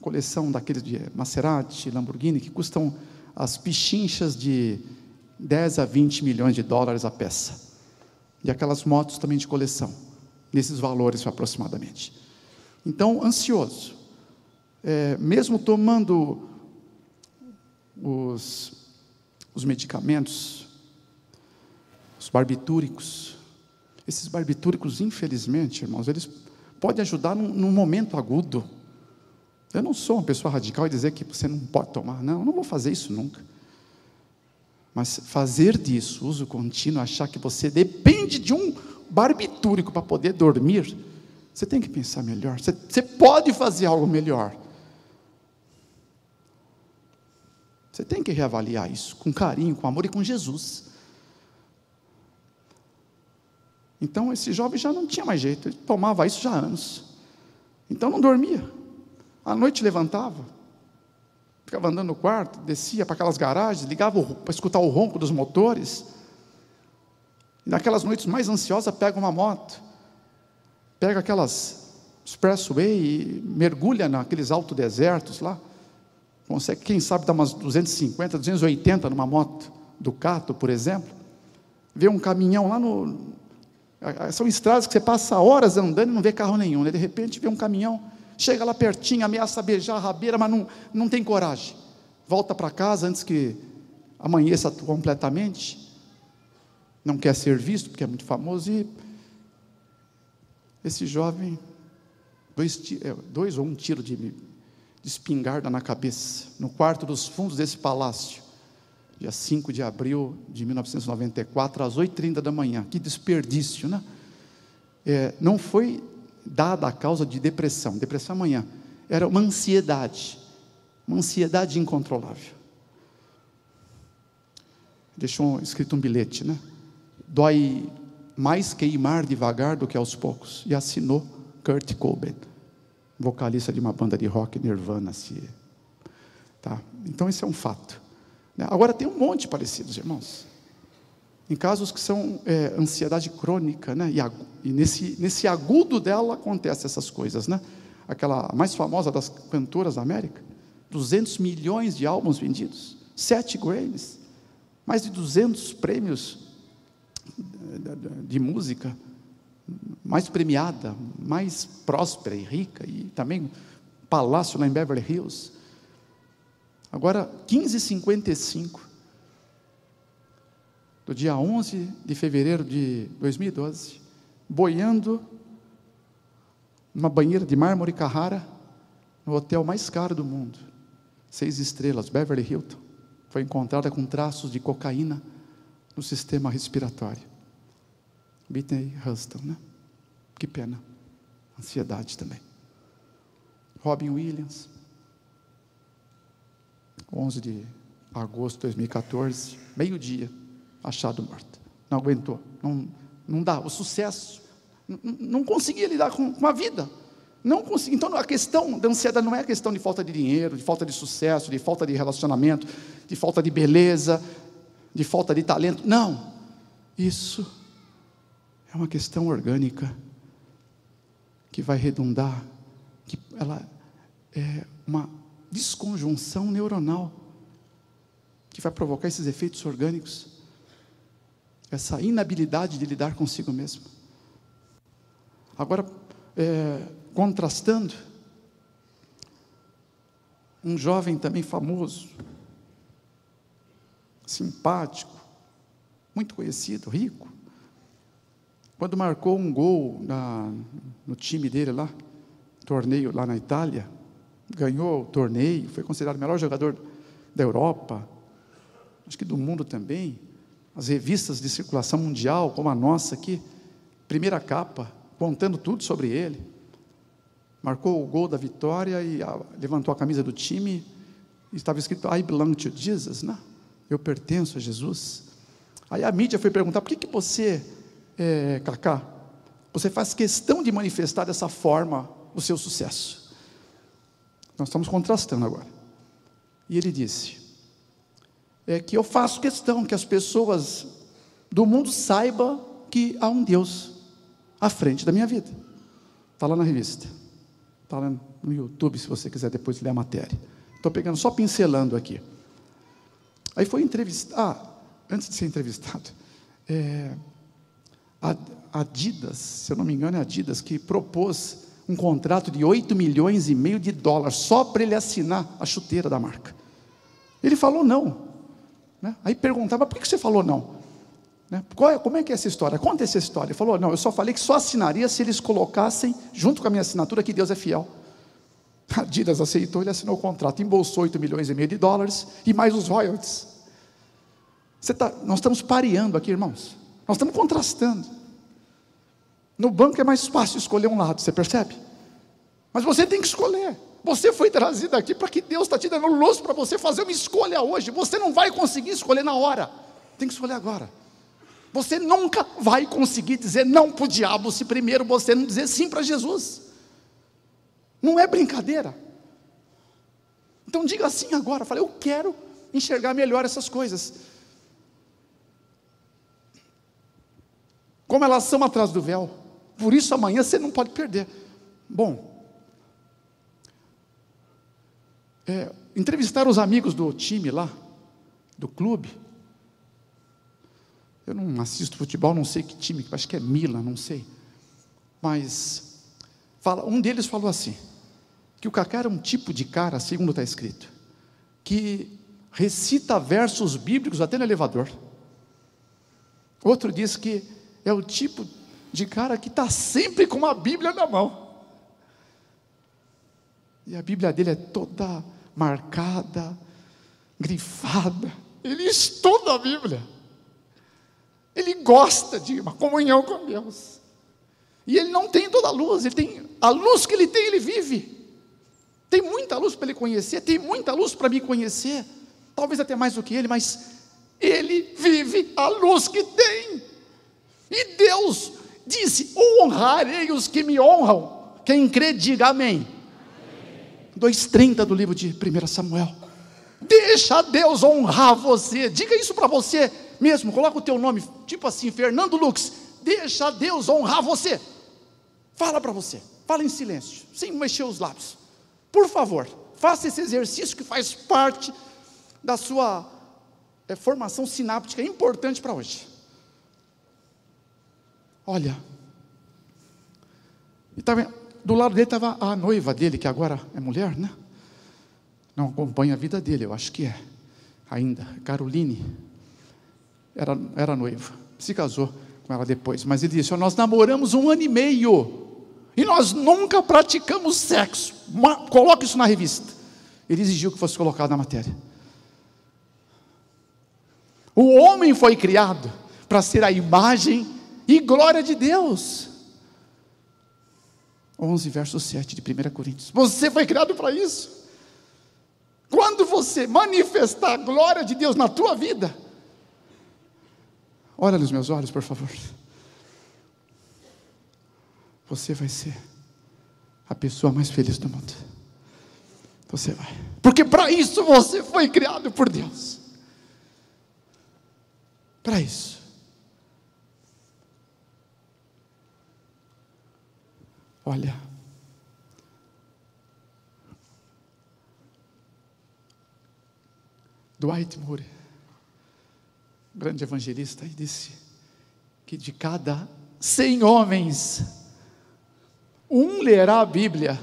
S1: Coleção daqueles de Maserati, Lamborghini, que custam as pichinchas de 10 a 20 milhões de dólares a peça. E aquelas motos também de coleção, nesses valores aproximadamente. Então, ansioso. É, mesmo tomando os, os medicamentos barbitúricos. Esses barbitúricos, infelizmente, irmãos, eles podem ajudar num, num momento agudo. Eu não sou uma pessoa radical e dizer que você não pode tomar, não, eu não vou fazer isso nunca. Mas fazer disso uso contínuo, achar que você depende de um barbitúrico para poder dormir, você tem que pensar melhor. Você, você, pode fazer algo melhor. Você tem que reavaliar isso com carinho, com amor e com Jesus. Então esse jovem já não tinha mais jeito, ele tomava isso já há anos. Então não dormia. À noite levantava, ficava andando no quarto, descia para aquelas garagens, ligava para escutar o ronco dos motores. E naquelas noites mais ansiosas, pega uma moto, pega aquelas expressway e mergulha naqueles altos desertos lá. Consegue, quem sabe, dar umas 250, 280 numa moto do Cato, por exemplo. Vê um caminhão lá no, são estradas que você passa horas andando e não vê carro nenhum. Né? De repente vê um caminhão, chega lá pertinho, ameaça beijar a rabeira, mas não, não tem coragem. Volta para casa antes que amanheça completamente. Não quer ser visto, porque é muito famoso. E esse jovem, dois, é, dois ou um tiro de, de espingarda na cabeça, no quarto dos fundos desse palácio dia 5 de abril de 1994, às 8h30 da manhã. Que desperdício, né? É, não foi dada a causa de depressão, depressão amanhã. Era uma ansiedade, uma ansiedade incontrolável. Deixou escrito um bilhete, né? Dói mais queimar devagar do que aos poucos. E assinou Kurt Cobain, vocalista de uma banda de rock Nirvana. Se... É. Tá? Então, esse é um fato. Né? Agora tem um monte parecidos, irmãos. Em casos que são é, ansiedade crônica, né? E, e, nesse, nesse agudo dela acontece essas coisas, né? Aquela mais famosa das cantoras da América, 200 milhões de álbuns vendidos, sete Grammys, mais de 200 prêmios de música, mais premiada, mais próspera e rica, e também palácio lá em Beverly Hills. Agora, 15h55 do dia 11 de fevereiro de 2012, boiando numa banheira de mármore Carrara, no hotel mais caro do mundo, seis estrelas, Beverly Hilton, foi encontrada com traços de cocaína no sistema respiratório. Whitney Houston, né? Que pena. Ansiedade também. Robin Williams, 11 de agosto de 2014, meio-dia, achado morto. Não aguentou, não, não dá. O sucesso, não, conseguia lidar com, com a vida. Não conseguia. Então a questão da ansiedade não é a questão de falta de dinheiro, de falta de sucesso, de falta de relacionamento, de falta de beleza, de falta de talento. Não. Isso é uma questão orgânica que vai redundar, que ela é uma desconjunção neuronal que vai provocar esses efeitos orgânicos, essa inabilidade de lidar consigo mesmo. Agora, é, contrastando, um jovem também famoso, simpático, muito conhecido, rico, quando marcou um gol na, no time dele lá, torneio lá na Itália, ganhou o torneio, foi considerado o melhor jogador da Europa, acho que do mundo também. As revistas de circulação mundial, como a nossa aqui, primeira capa, contando tudo sobre ele. Marcou o gol da vitória e levantou a camisa do time. E estava escrito I belong to Jesus, né? Eu pertenço a Jesus. Aí a mídia foi perguntar: por que, que você, é, eh, Cacá, você faz questão de manifestar dessa forma o seu sucesso? Nós estamos contrastando agora. E ele disse: É que eu faço questão que as pessoas do mundo saibam que há um Deus à frente da minha vida. Está lá na revista, está lá no YouTube, se você quiser depois ler a matéria. Estou pegando, só pincelando aqui. Aí foi entrevistar, Ah, antes de ser entrevistado, é, a Adidas, se eu não me engano, é Adidas que propôs um contrato de 8 milhões e meio de dólares só para ele assinar a chuteira da marca. Ele falou não. Né? Aí perguntava, por que você falou não? Né? É, como é que é essa história? Conta essa história. Ele falou, não, eu só falei que só assinaria se eles colocassem, junto com a minha assinatura, que Deus é fiel. A (laughs) Adidas aceitou, ele assinou o contrato, embolsou 8 milhões e meio de dólares e mais os royalties. Tá, nós estamos pareando aqui, irmãos. Nós estamos contrastando. No banco é mais fácil escolher um lado, você percebe? Mas você tem que escolher. Você foi trazido aqui para que Deus está te dando luz para você fazer uma escolha hoje. Você não vai conseguir escolher na hora. Tem que escolher agora. Você nunca vai conseguir dizer não para o diabo se primeiro você não dizer sim para Jesus. Não é brincadeira. Então diga assim agora. Fala, eu quero enxergar melhor essas coisas. Como elas são atrás do véu. Por isso amanhã você não pode perder. Bom, é, entrevistar os amigos do time lá, do clube. Eu não assisto futebol, não sei que time, acho que é Milan, não sei. Mas fala, um deles falou assim, que o Kaká era um tipo de cara, segundo está escrito, que recita versos bíblicos até no elevador. Outro diz que é o tipo de cara que está sempre com uma Bíblia na mão. E a Bíblia dele é toda marcada, grifada. Ele estuda a Bíblia. Ele gosta de uma comunhão com Deus. E ele não tem toda a luz, ele tem a luz que ele tem, ele vive. Tem muita luz para ele conhecer, tem muita luz para me conhecer, talvez até mais do que ele, mas ele vive a luz que tem. E Deus disse: Honrarei os que me honram. Quem crê, diga amém. amém. 2,30 do livro de 1 Samuel. Deixa Deus honrar você. Diga isso para você mesmo. Coloca o teu nome, tipo assim, Fernando Lux. Deixa Deus honrar você. Fala para você. Fala em silêncio, sem mexer os lábios. Por favor, faça esse exercício que faz parte da sua é, formação sináptica importante para hoje. Olha. E tava, do lado dele estava a noiva dele, que agora é mulher, né? Não acompanha a vida dele, eu acho que é. Ainda. Caroline. Era, era noiva. Se casou com ela depois. Mas ele disse: Nós namoramos um ano e meio. E nós nunca praticamos sexo. Coloque coloca isso na revista. Ele exigiu que fosse colocado na matéria. O homem foi criado para ser a imagem e glória de Deus. 11, verso 7 de 1 Coríntios. Você foi criado para isso. Quando você manifestar a glória de Deus na tua vida, olha nos meus olhos, por favor. Você vai ser a pessoa mais feliz do mundo. Você vai. Porque para isso você foi criado por Deus. Para isso. Olha, Dwight Moore, grande evangelista, disse que de cada cem homens, um lerá a Bíblia,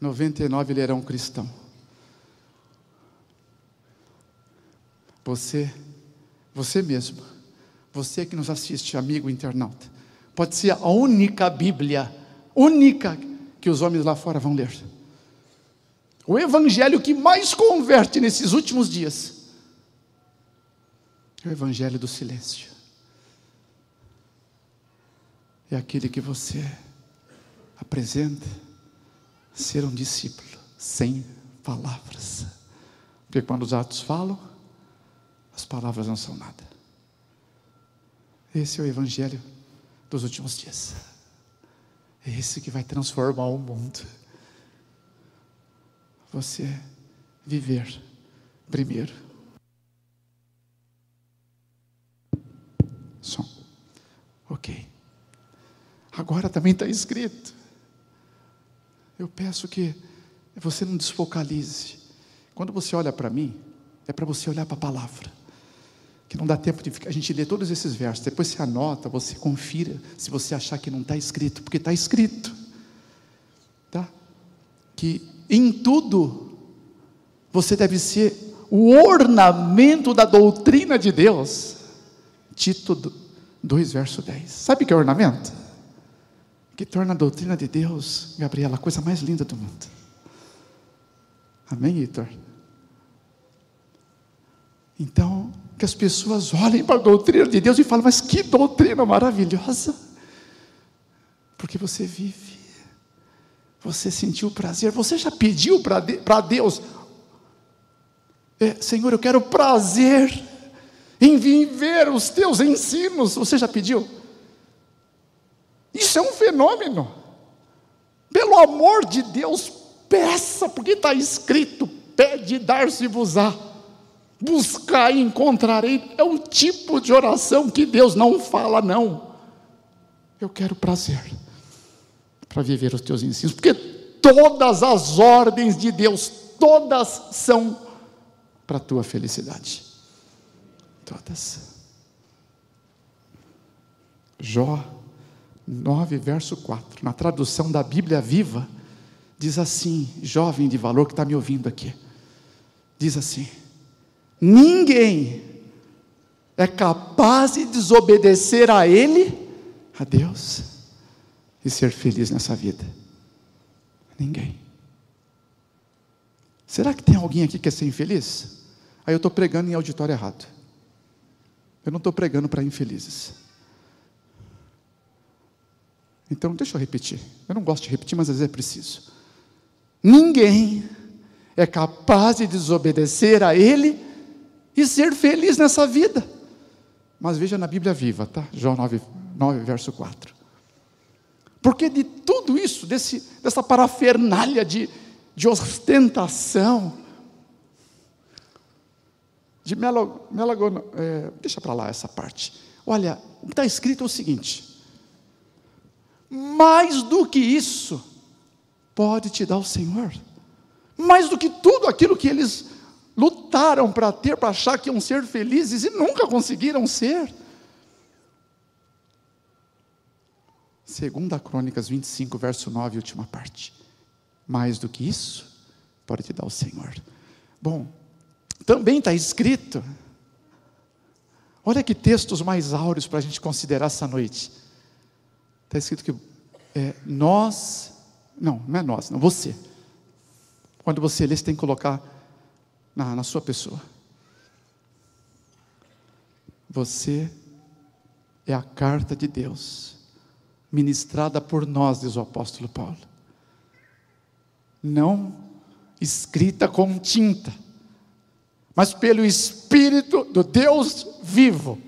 S1: 99 lerão cristão. Você, você mesmo, você que nos assiste, amigo internauta, pode ser a única Bíblia única que os homens lá fora vão ler. O evangelho que mais converte nesses últimos dias é o evangelho do silêncio. É aquele que você apresenta ser um discípulo sem palavras. Porque quando os atos falam, as palavras não são nada. Esse é o evangelho dos últimos dias. É esse que vai transformar o mundo. Você viver primeiro. Som. Ok. Agora também está escrito. Eu peço que você não desfocalize. Quando você olha para mim, é para você olhar para a palavra que não dá tempo de ficar. A gente lê todos esses versos, depois você anota, você confira, se você achar que não está escrito, porque está escrito, tá? Que em tudo você deve ser o ornamento da doutrina de Deus. Tito 2, verso 10. Sabe o que é ornamento? Que torna a doutrina de Deus, Gabriela, a coisa mais linda do mundo. Amém, Hitor? Então, que as pessoas olhem para a doutrina de Deus e falem, mas que doutrina maravilhosa! Porque você vive, você sentiu prazer, você já pediu para Deus, é, Senhor, eu quero prazer em viver os teus ensinos, você já pediu? Isso é um fenômeno. Pelo amor de Deus, peça, porque está escrito: pede dar-se-vos-á buscar e encontrarei. É o tipo de oração que Deus não fala, não. Eu quero prazer para viver os teus ensinos, porque todas as ordens de Deus, todas são para a tua felicidade. Todas. Jó 9, verso 4, na tradução da Bíblia viva, diz assim: jovem de valor que está me ouvindo aqui, diz assim Ninguém é capaz de desobedecer a Ele, a Deus, e ser feliz nessa vida. Ninguém. Será que tem alguém aqui que quer é ser infeliz? Aí eu estou pregando em auditório errado. Eu não estou pregando para infelizes. Então, deixa eu repetir. Eu não gosto de repetir, mas às vezes é preciso. Ninguém é capaz de desobedecer a Ele, e ser feliz nessa vida. Mas veja na Bíblia viva, tá? João 9, 9 verso 4. Porque de tudo isso, desse, dessa parafernália de, de ostentação, de melo, é, deixa para lá essa parte. Olha, o que está escrito é o seguinte: mais do que isso, pode te dar o Senhor. Mais do que tudo aquilo que eles lutaram para ter, para achar que iam ser felizes e nunca conseguiram ser. Segunda Crônicas 25, verso 9, última parte. Mais do que isso, pode te dar o Senhor. Bom, também está escrito. Olha que textos mais áureos para a gente considerar essa noite. Está escrito que é, nós, não, não é nós, não, você. Quando você lê, você tem que colocar na, na sua pessoa. Você é a carta de Deus, ministrada por nós, diz o apóstolo Paulo. Não escrita com tinta, mas pelo Espírito do Deus vivo.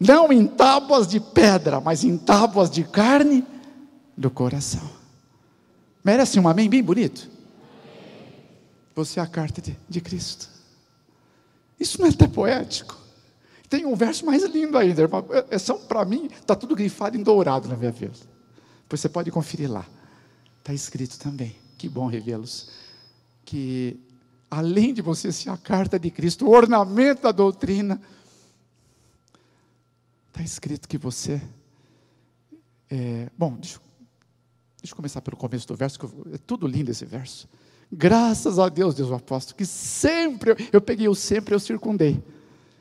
S1: Não em tábuas de pedra, mas em tábuas de carne do coração. Merece um amém bem bonito? Você é a carta de, de Cristo. Isso não é até poético. Tem um verso mais lindo ainda, né? É, são para mim, está tudo grifado em dourado na minha Bíblia. Pois você pode conferir lá. Está escrito também. Que bom revê-los. Que além de você ser a carta de Cristo, o ornamento da doutrina, está escrito que você. É, bom, deixa, deixa eu começar pelo começo do verso, que eu, é tudo lindo esse verso. Graças a Deus, Deus o apóstolo, que sempre, eu peguei o sempre, eu circundei.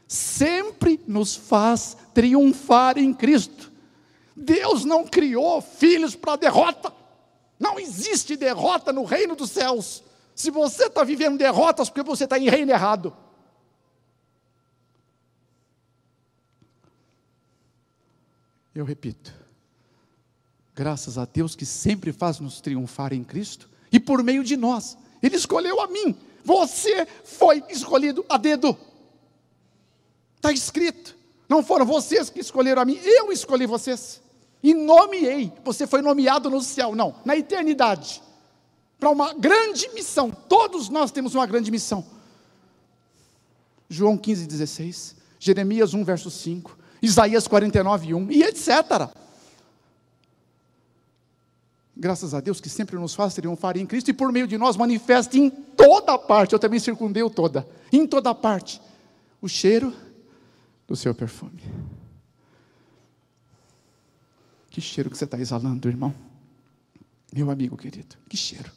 S1: Sempre nos faz triunfar em Cristo. Deus não criou filhos para derrota. Não existe derrota no reino dos céus. Se você está vivendo derrotas, porque você está em reino errado. Eu repito, graças a Deus que sempre faz nos triunfar em Cristo, e por meio de nós. Ele escolheu a mim. Você foi escolhido a dedo. Está escrito. Não foram vocês que escolheram a mim, eu escolhi vocês. E nomeei. Você foi nomeado no céu, não, na eternidade. Para uma grande missão. Todos nós temos uma grande missão. João 15, 16. Jeremias 1, verso 5. Isaías 49, 1. E etc graças a Deus que sempre nos faz triunfar em Cristo e por meio de nós manifesta em toda parte, eu também o toda, em toda parte, o cheiro do seu perfume. Que cheiro que você está exalando, irmão. Meu amigo querido, que cheiro.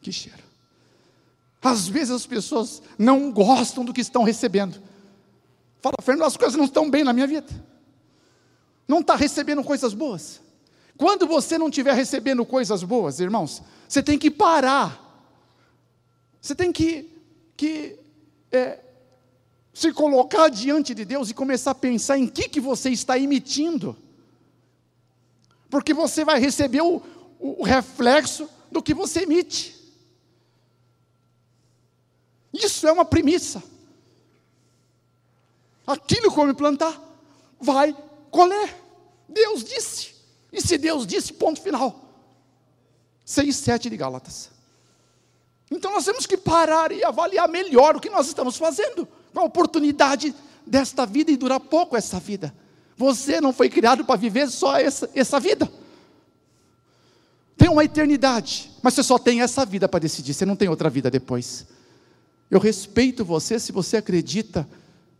S1: Que cheiro. Às vezes as pessoas não gostam do que estão recebendo. Fala, Fernando, as coisas não estão bem na minha vida. Não está recebendo coisas boas. Quando você não estiver recebendo coisas boas, irmãos, você tem que parar. Você tem que, que é, se colocar diante de Deus e começar a pensar em que, que você está emitindo. Porque você vai receber o, o reflexo do que você emite. Isso é uma premissa. Aquilo que eu me plantar, vai colher. Deus disse. E se Deus disse, ponto final. 6, 7 de Gálatas. Então nós temos que parar e avaliar melhor o que nós estamos fazendo. A oportunidade desta vida e durar pouco essa vida. Você não foi criado para viver só essa, essa vida. Tem uma eternidade, mas você só tem essa vida para decidir, você não tem outra vida depois. Eu respeito você se você acredita,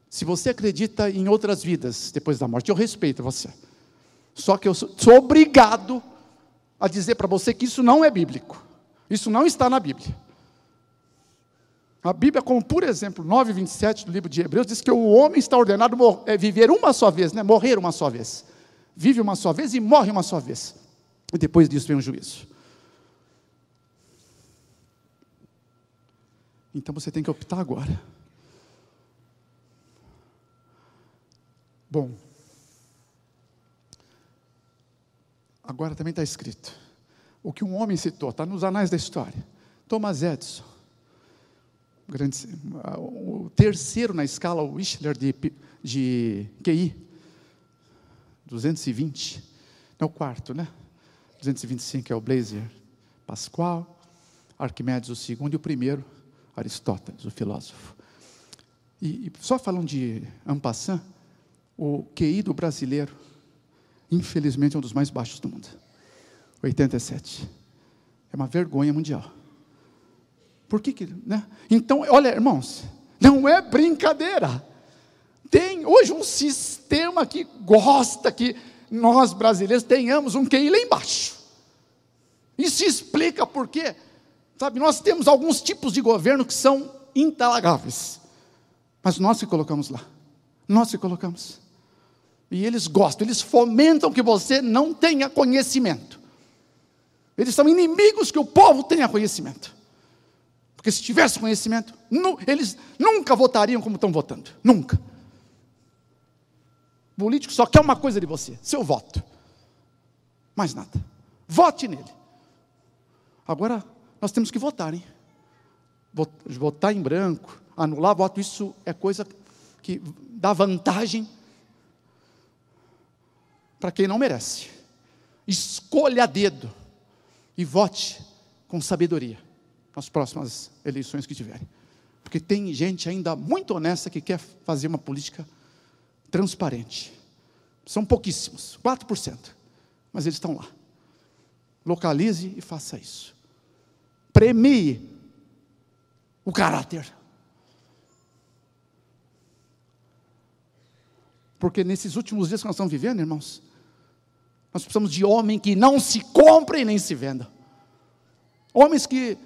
S1: se você acredita em outras vidas depois da morte. Eu respeito você. Só que eu sou, obrigado a dizer para você que isso não é bíblico. Isso não está na Bíblia. A Bíblia, como por exemplo, 9,27 do livro de Hebreus, diz que o homem está ordenado a é, viver uma só vez, né? morrer uma só vez. Vive uma só vez e morre uma só vez. E depois disso vem o juízo. Então você tem que optar agora. Bom, Agora também está escrito. O que um homem citou, está nos anais da história. Thomas Edison, grande, o terceiro na escala Whistler de, de QI, 220. Não é o quarto, né? 225 é o Blazer Pascal, Arquimedes o segundo e o primeiro, Aristóteles, o filósofo. E, e só falando de Ampassan, o QI do brasileiro infelizmente, é um dos mais baixos do mundo. 87. É uma vergonha mundial. Por que que, né? Então, olha, irmãos, não é brincadeira. Tem hoje um sistema que gosta que nós brasileiros tenhamos um QI lá embaixo. Isso explica por quê? Sabe, nós temos alguns tipos de governo que são intalagáveis. Mas nós que colocamos lá. Nós que colocamos. E eles gostam, eles fomentam que você não tenha conhecimento. Eles são inimigos que o povo tenha conhecimento. Porque se tivesse conhecimento, eles nunca votariam como estão votando. Nunca. O político só quer uma coisa de você: seu voto. Mais nada. Vote nele. Agora, nós temos que votar, hein? Votar em branco, anular voto, isso é coisa que dá vantagem para quem não merece. Escolha a dedo e vote com sabedoria nas próximas eleições que tiverem. Porque tem gente ainda muito honesta que quer fazer uma política transparente. São pouquíssimos, 4%. Mas eles estão lá. Localize e faça isso. Premie o caráter Porque nesses últimos dias que nós estamos vivendo, irmãos, nós precisamos de homem que não se compre nem se venda. Homens que,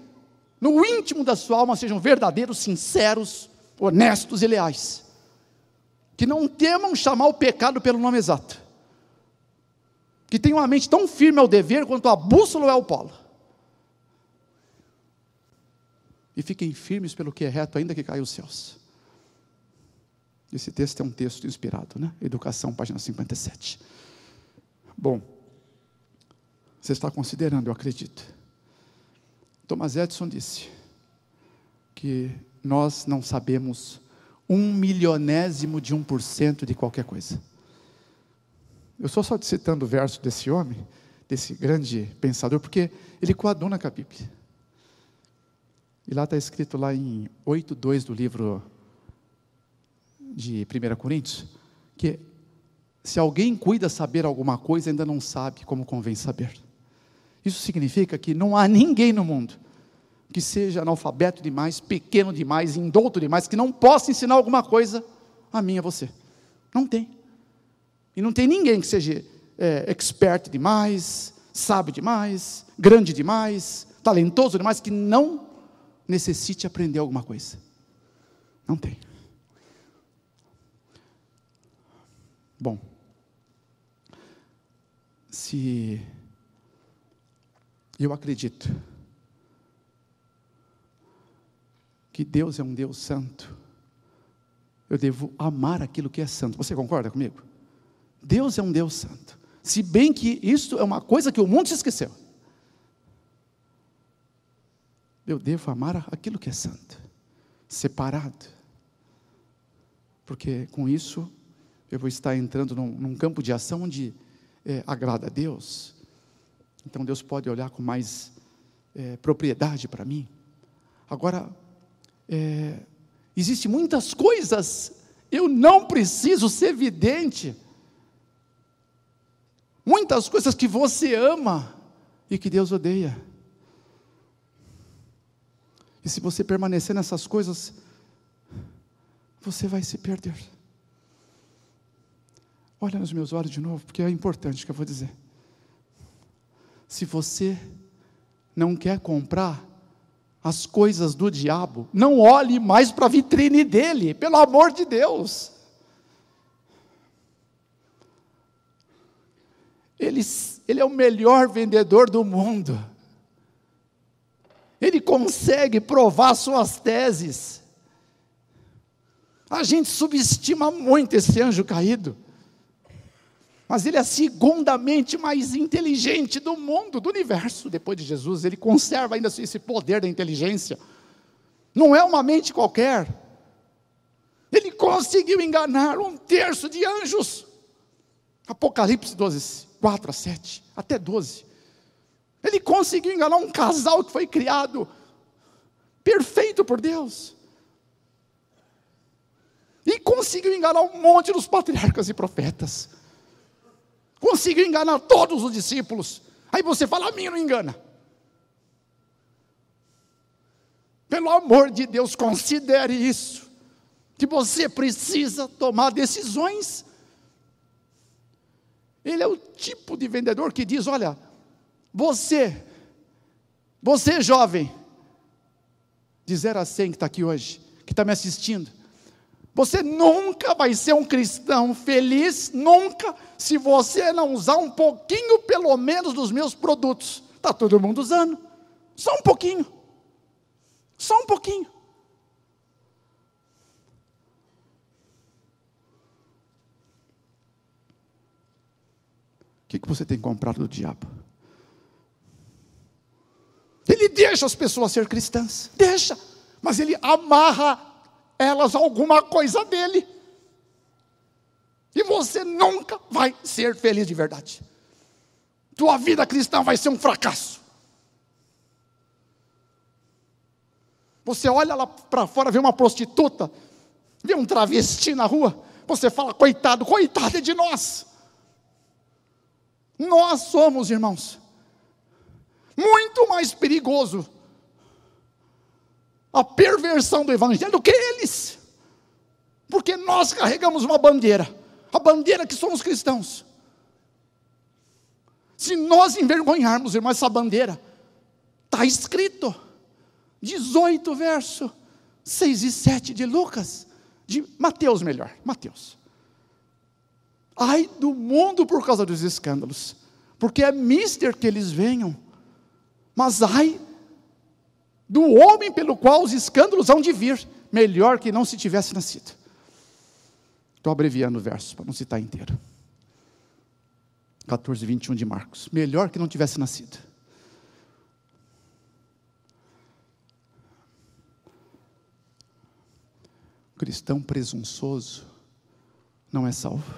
S1: no íntimo da sua alma, sejam verdadeiros, sinceros, honestos e leais. Que não temam chamar o pecado pelo nome exato. Que tenham a mente tão firme ao dever quanto a bússola é o polo. E fiquem firmes pelo que é reto, ainda que caia os céus. Esse texto é um texto inspirado, né? Educação, página 57. Bom, você está considerando, eu acredito. Thomas Edison disse que nós não sabemos um milionésimo de um por cento de qualquer coisa. Eu estou só citando o verso desse homem, desse grande pensador, porque ele coaduna com a Bíblia. E lá está escrito lá em 8.2 do livro de 1 Coríntios, que se alguém cuida saber alguma coisa, ainda não sabe como convém saber. Isso significa que não há ninguém no mundo que seja analfabeto demais, pequeno demais, indouto demais, que não possa ensinar alguma coisa a mim e a você. Não tem. E não tem ninguém que seja é, expert demais, sábio demais, grande demais, talentoso demais, que não necessite aprender alguma coisa. Não tem. Bom, se eu acredito que Deus é um Deus santo, eu devo amar aquilo que é santo. Você concorda comigo? Deus é um Deus santo. Se bem que isso é uma coisa que o mundo se esqueceu. Eu devo amar aquilo que é santo, separado. Porque com isso eu vou estar entrando num, num campo de ação onde é, agrada a Deus. Então Deus pode olhar com mais é, propriedade para mim. Agora, é, existem muitas coisas, eu não preciso ser vidente. Muitas coisas que você ama e que Deus odeia. E se você permanecer nessas coisas, você vai se perder. Olha nos meus olhos de novo, porque é importante o que eu vou dizer. Se você não quer comprar as coisas do diabo, não olhe mais para a vitrine dele, pelo amor de Deus. Ele, ele é o melhor vendedor do mundo. Ele consegue provar suas teses. A gente subestima muito esse anjo caído. Mas ele é a segunda mente mais inteligente do mundo, do universo. Depois de Jesus, ele conserva ainda esse poder da inteligência. Não é uma mente qualquer. Ele conseguiu enganar um terço de anjos. Apocalipse 12, 4 a 7, até 12. Ele conseguiu enganar um casal que foi criado perfeito por Deus. E conseguiu enganar um monte dos patriarcas e profetas. Conseguiu enganar todos os discípulos. Aí você fala, a mim não engana. Pelo amor de Deus, considere isso. Que você precisa tomar decisões. Ele é o tipo de vendedor que diz: olha, você, você jovem, de 0 a 100 que está aqui hoje, que está me assistindo, você nunca vai ser um cristão feliz, nunca, se você não usar um pouquinho, pelo menos, dos meus produtos. Está todo mundo usando. Só um pouquinho. Só um pouquinho. O que, que você tem comprado do diabo? Ele deixa as pessoas ser cristãs, deixa, mas ele amarra elas alguma coisa dele. E você nunca vai ser feliz de verdade. Tua vida cristã vai ser um fracasso. Você olha lá para fora, vê uma prostituta, vê um travesti na rua, você fala, coitado, coitado de nós. Nós somos, irmãos, muito mais perigoso a perversão do Evangelho do que eles, porque nós carregamos uma bandeira, a bandeira que somos cristãos. Se nós envergonharmos, irmão, essa bandeira, está escrito, 18 verso 6 e 7 de Lucas, de Mateus melhor, Mateus. Ai do mundo por causa dos escândalos, porque é mister que eles venham, mas ai do homem pelo qual os escândalos hão de vir, melhor que não se tivesse nascido. Estou abreviando o verso para não citar inteiro. 14, 21 de Marcos. Melhor que não tivesse nascido. O cristão presunçoso não é salvo.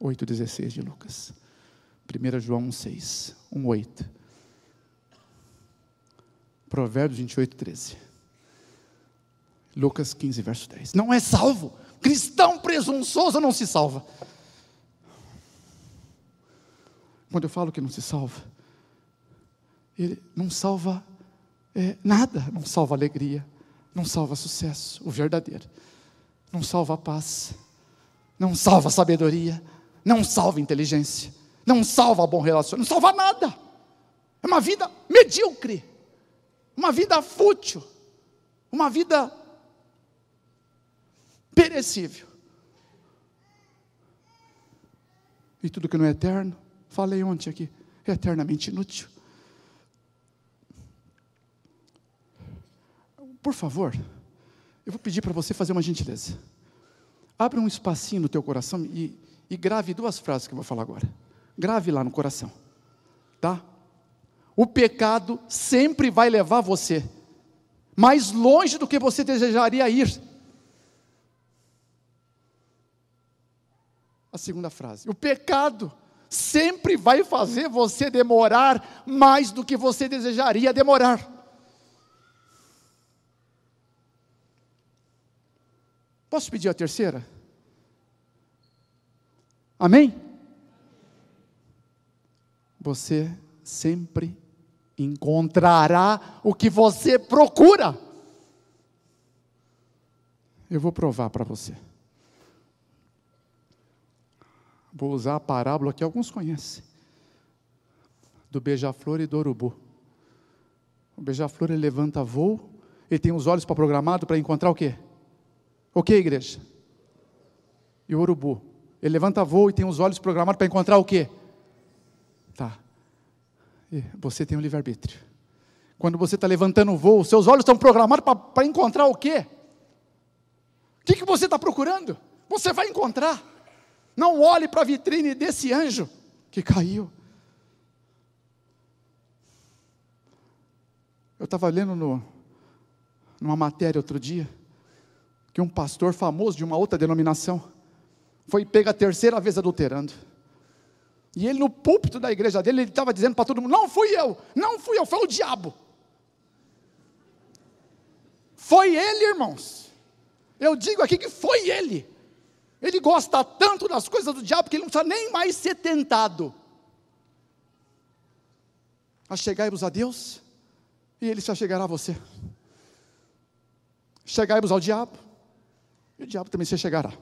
S1: 8,16 de Lucas. 1 João 1,6, 1,8 Provérbios 28, 13. Lucas 15, verso 10. Não é salvo. Cristão presunçoso não se salva. Quando eu falo que não se salva, ele não salva é, nada, não salva alegria, não salva sucesso, o verdadeiro, não salva paz, não salva sabedoria, não salva inteligência, não salva bom relacionamento, não salva nada. É uma vida medíocre uma vida fútil, uma vida perecível. E tudo que não é eterno, falei ontem aqui, é eternamente inútil. Por favor, eu vou pedir para você fazer uma gentileza. Abre um espacinho no teu coração e, e grave duas frases que eu vou falar agora. Grave lá no coração, tá? O pecado sempre vai levar você mais longe do que você desejaria ir. A segunda frase: o pecado sempre vai fazer você demorar mais do que você desejaria demorar. Posso pedir a terceira? Amém? Você sempre encontrará o que você procura. Eu vou provar para você. Vou usar a parábola que alguns conhecem, do beija-flor e do urubu. O beija-flor ele levanta voo, ele tem os olhos para programado para encontrar o quê? O que, igreja? E o urubu? Ele levanta voo e tem os olhos programados para encontrar o quê? Tá. Você tem o um livre-arbítrio. Quando você está levantando o voo, seus olhos estão programados para encontrar o quê? O que, que você está procurando? Você vai encontrar. Não olhe para a vitrine desse anjo que caiu. Eu estava lendo no, numa matéria outro dia que um pastor famoso de uma outra denominação foi pego a terceira vez adulterando. E ele, no púlpito da igreja dele, ele estava dizendo para todo mundo: Não fui eu, não fui eu, foi o diabo. Foi ele, irmãos. Eu digo aqui que foi ele. Ele gosta tanto das coisas do diabo que ele não precisa nem mais ser tentado. Achegai-vos a Deus e ele se achegará a você. Chegai-vos ao diabo e o diabo também se chegará.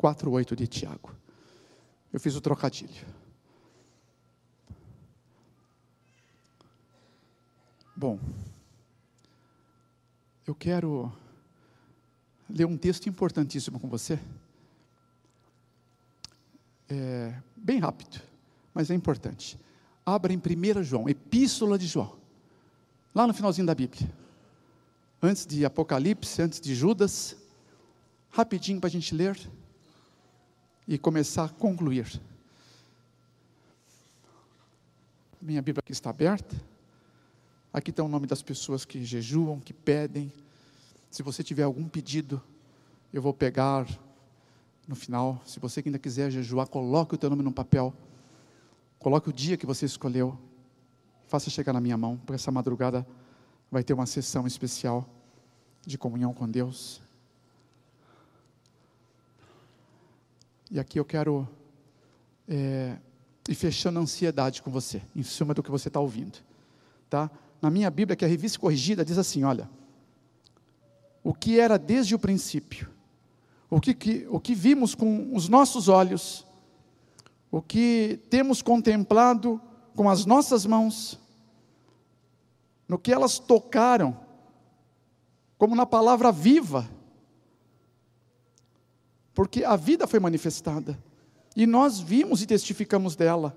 S1: 4,8 de Tiago. Eu fiz o trocadilho. Bom, eu quero ler um texto importantíssimo com você. É, bem rápido, mas é importante. Abra em 1 João, Epístola de João, lá no finalzinho da Bíblia. Antes de Apocalipse, antes de Judas. Rapidinho para a gente ler e começar a concluir. Minha Bíblia aqui está aberta. Aqui está o nome das pessoas que jejuam, que pedem. Se você tiver algum pedido, eu vou pegar no final. Se você ainda quiser jejuar, coloque o teu nome num papel. Coloque o dia que você escolheu. Faça chegar na minha mão, porque essa madrugada vai ter uma sessão especial de comunhão com Deus. E aqui eu quero é, ir fechando a ansiedade com você, em cima do que você está ouvindo. Tá? Na minha Bíblia, que é a revista corrigida, diz assim: olha, o que era desde o princípio, o que, que, o que vimos com os nossos olhos, o que temos contemplado com as nossas mãos, no que elas tocaram, como na palavra viva porque a vida foi manifestada, e nós vimos e testificamos dela,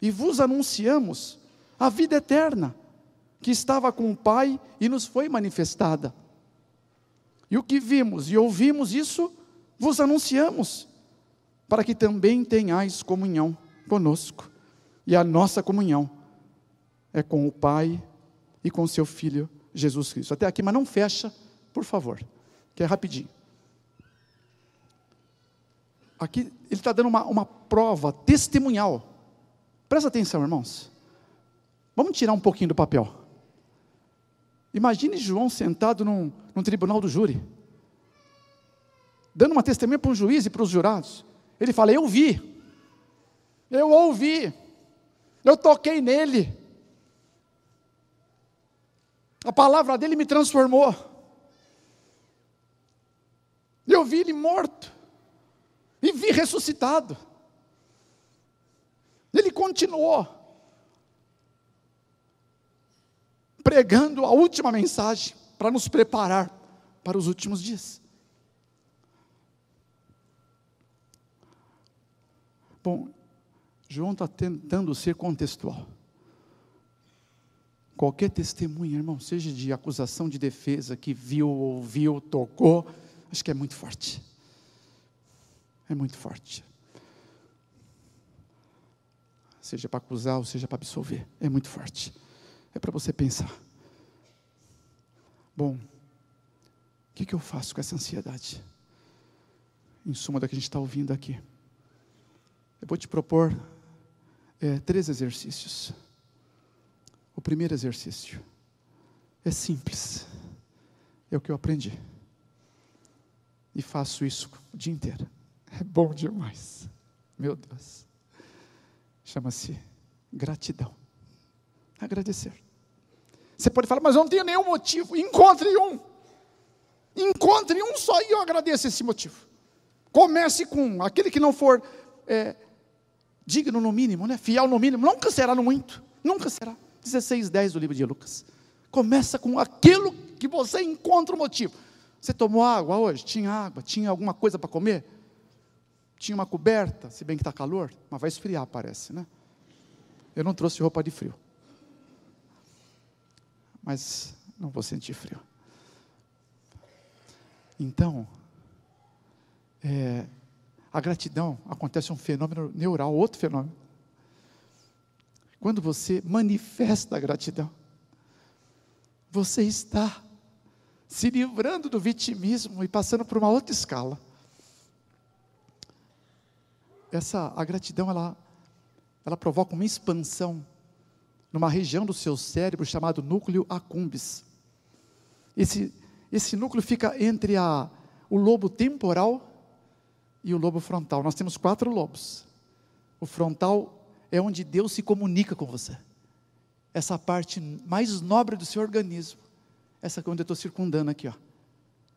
S1: e vos anunciamos a vida eterna, que estava com o Pai e nos foi manifestada. E o que vimos e ouvimos isso, vos anunciamos, para que também tenhais comunhão conosco. E a nossa comunhão é com o Pai e com seu Filho Jesus Cristo. Até aqui, mas não fecha, por favor, que é rapidinho. Aqui ele está dando uma, uma prova testemunhal. Presta atenção, irmãos. Vamos tirar um pouquinho do papel. Imagine João sentado num, num tribunal do júri, dando uma testemunha para um juiz e para os jurados. Ele fala: Eu vi, eu ouvi, eu toquei nele, a palavra dele me transformou, eu vi ele morto, e vi ressuscitado. Ele continuou pregando a última mensagem para nos preparar para os últimos dias. Bom, João está tentando ser contextual. Qualquer testemunha, irmão, seja de acusação, de defesa, que viu, ouviu, tocou, acho que é muito forte é muito forte. Seja para acusar ou seja para absolver, é muito forte. É para você pensar. Bom, o que, que eu faço com essa ansiedade? Em suma da que a gente está ouvindo aqui. Eu vou te propor é, três exercícios. O primeiro exercício é simples, é o que eu aprendi. E faço isso o dia inteiro. É bom demais. Meu Deus. Chama-se gratidão. Agradecer. Você pode falar, mas eu não tenho nenhum motivo. Encontre um. Encontre um só e eu agradeço esse motivo. Comece com aquele que não for é, digno no mínimo, né? fiel no mínimo. Nunca será no muito. Nunca será. 16, 10 do livro de Lucas. Começa com aquilo que você encontra o motivo. Você tomou água hoje? Tinha água? Tinha alguma coisa para comer? Tinha uma coberta, se bem que está calor, mas vai esfriar, parece, né? Eu não trouxe roupa de frio. Mas não vou sentir frio. Então, é, a gratidão acontece um fenômeno neural, outro fenômeno. Quando você manifesta a gratidão, você está se livrando do vitimismo e passando por uma outra escala essa a gratidão ela ela provoca uma expansão numa região do seu cérebro chamado núcleo accumbens. Esse esse núcleo fica entre a o lobo temporal e o lobo frontal. Nós temos quatro lobos. O frontal é onde Deus se comunica com você. Essa parte mais nobre do seu organismo. Essa que onde eu estou circundando aqui, ó.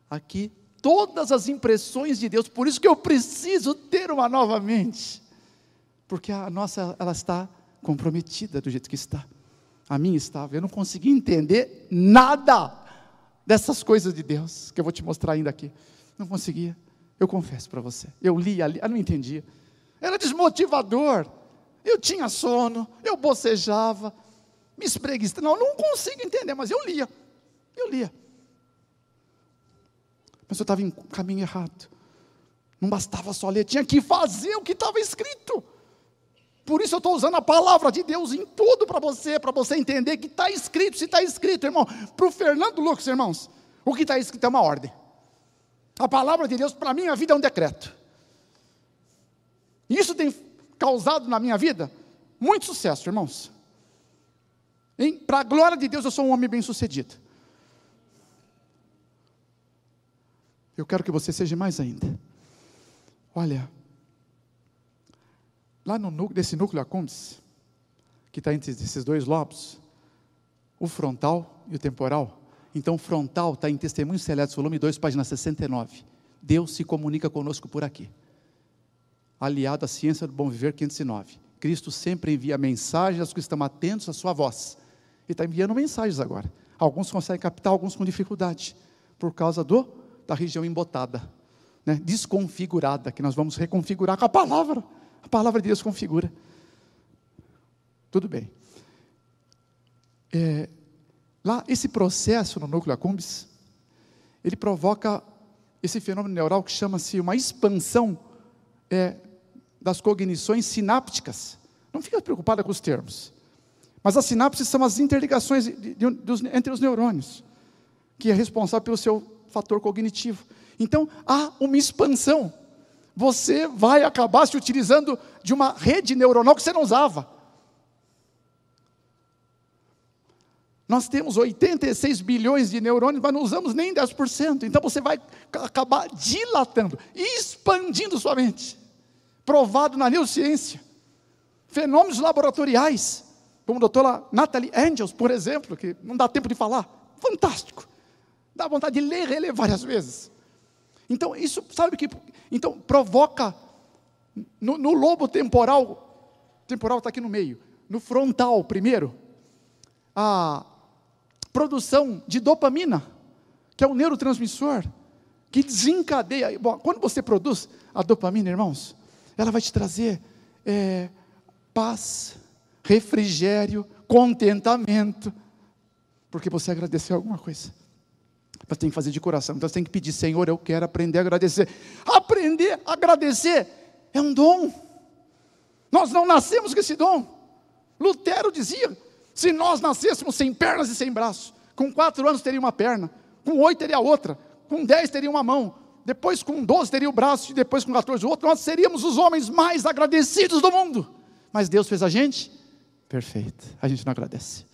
S1: Aqui todas as impressões de Deus. Por isso que eu preciso ter uma nova mente. Porque a nossa ela está comprometida do jeito que está. A minha estava, eu não consegui entender nada dessas coisas de Deus, que eu vou te mostrar ainda aqui. Não conseguia. Eu confesso para você. Eu li ali, eu não entendia. Era desmotivador. Eu tinha sono, eu bocejava, me espreguiçava. Não, eu não consigo entender, mas eu lia. Eu lia. Mas eu estava em caminho errado. Não bastava só ler, tinha que fazer o que estava escrito. Por isso eu estou usando a palavra de Deus em tudo para você, para você entender que está escrito, se está escrito, irmão. Para o Fernando Lucas, irmãos, o que está escrito é uma ordem. A palavra de Deus, para a minha vida, é um decreto. Isso tem causado na minha vida muito sucesso, irmãos. Para a glória de Deus, eu sou um homem bem-sucedido. Eu quero que você seja mais ainda. Olha, lá no núcleo, desse núcleo acúmplice, que está entre esses dois lobos, o frontal e o temporal. Então, o frontal está em Testemunhos Seletos, volume 2, página 69. Deus se comunica conosco por aqui. Aliado à ciência do bom viver 509. Cristo sempre envia mensagens aos que estão atentos à sua voz. Ele está enviando mensagens agora. Alguns conseguem captar, alguns com dificuldade, por causa do da região embotada, né? desconfigurada, que nós vamos reconfigurar com a palavra. A palavra de Deus configura. Tudo bem. É, lá, esse processo no núcleo accumbens, ele provoca esse fenômeno neural que chama-se uma expansão é, das cognições sinápticas. Não fica preocupada com os termos. Mas as sinapses são as interligações de, de, de, entre os neurônios, que é responsável pelo seu fator cognitivo. Então, há uma expansão. Você vai acabar se utilizando de uma rede neuronal que você não usava. Nós temos 86 bilhões de neurônios, mas não usamos nem 10%. Então você vai acabar dilatando, expandindo sua mente. Provado na neurociência. Fenômenos laboratoriais, como a doutora Natalie Angels, por exemplo, que não dá tempo de falar. Fantástico. Dá vontade de ler e reler várias vezes. Então, isso, sabe que. Então, provoca. No, no lobo temporal, temporal está aqui no meio. No frontal, primeiro, a produção de dopamina, que é um neurotransmissor, que desencadeia. Bom, quando você produz a dopamina, irmãos, ela vai te trazer é, paz, refrigério, contentamento, porque você agradeceu alguma coisa. Mas tem que fazer de coração. Então você tem que pedir, Senhor, eu quero aprender a agradecer. Aprender a agradecer é um dom. Nós não nascemos com esse dom. Lutero dizia: se nós nascêssemos sem pernas e sem braços, com quatro anos teria uma perna, com oito teria outra, com dez teria uma mão, depois com doze teria o braço, e depois com 14 o outro, nós seríamos os homens mais agradecidos do mundo. Mas Deus fez a gente perfeito. A gente não agradece.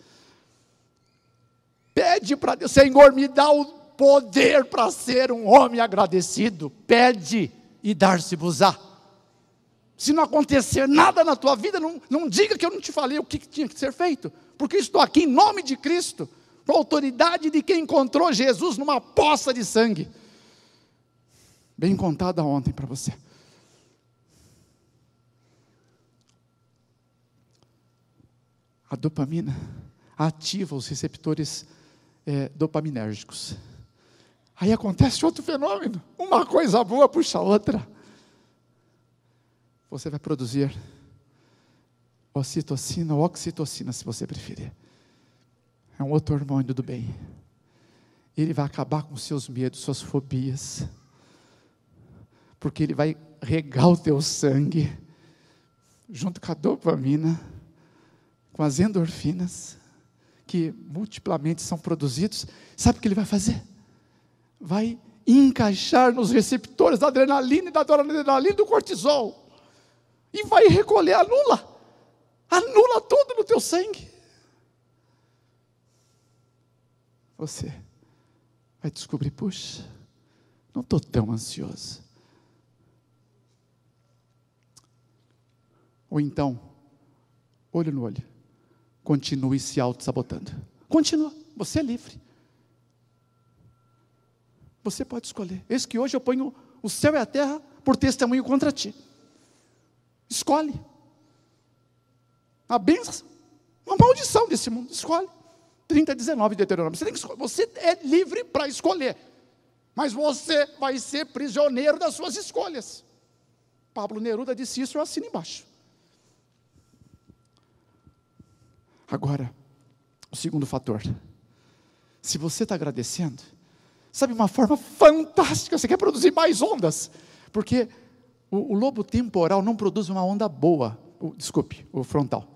S1: Pede para Deus, Senhor, me dá o poder para ser um homem agradecido. Pede e dar-se-vos-á. Se não acontecer nada na tua vida, não, não diga que eu não te falei o que, que tinha que ser feito, porque estou aqui em nome de Cristo, com a autoridade de quem encontrou Jesus numa poça de sangue. Bem contada ontem para você. A dopamina ativa os receptores é, dopaminérgicos. Aí acontece outro fenômeno. Uma coisa boa puxa a outra. Você vai produzir ocitocina ou oxitocina, se você preferir. É um outro hormônio do bem. Ele vai acabar com seus medos, suas fobias. Porque ele vai regar o teu sangue junto com a dopamina, com as endorfinas que multiplamente são produzidos. Sabe o que ele vai fazer? vai encaixar nos receptores da adrenalina e da adrenalina do cortisol. E vai recolher, anula. Anula tudo no teu sangue. Você vai descobrir, puxa, não estou tão ansioso. Ou então, olho no olho, continue se auto-sabotando. Continua, você é livre. Você pode escolher. Eis que hoje eu ponho o céu e a terra por testemunho contra ti. Escolhe. A bênção, uma maldição desse mundo. Escolhe. 30, 19 de Deuteronômio. Você, tem que você é livre para escolher. Mas você vai ser prisioneiro das suas escolhas. Pablo Neruda disse isso, eu assino embaixo. Agora, o segundo fator. Se você está agradecendo, sabe, uma forma fantástica. Você quer produzir mais ondas, porque o, o lobo temporal não produz uma onda boa. O, desculpe, o frontal.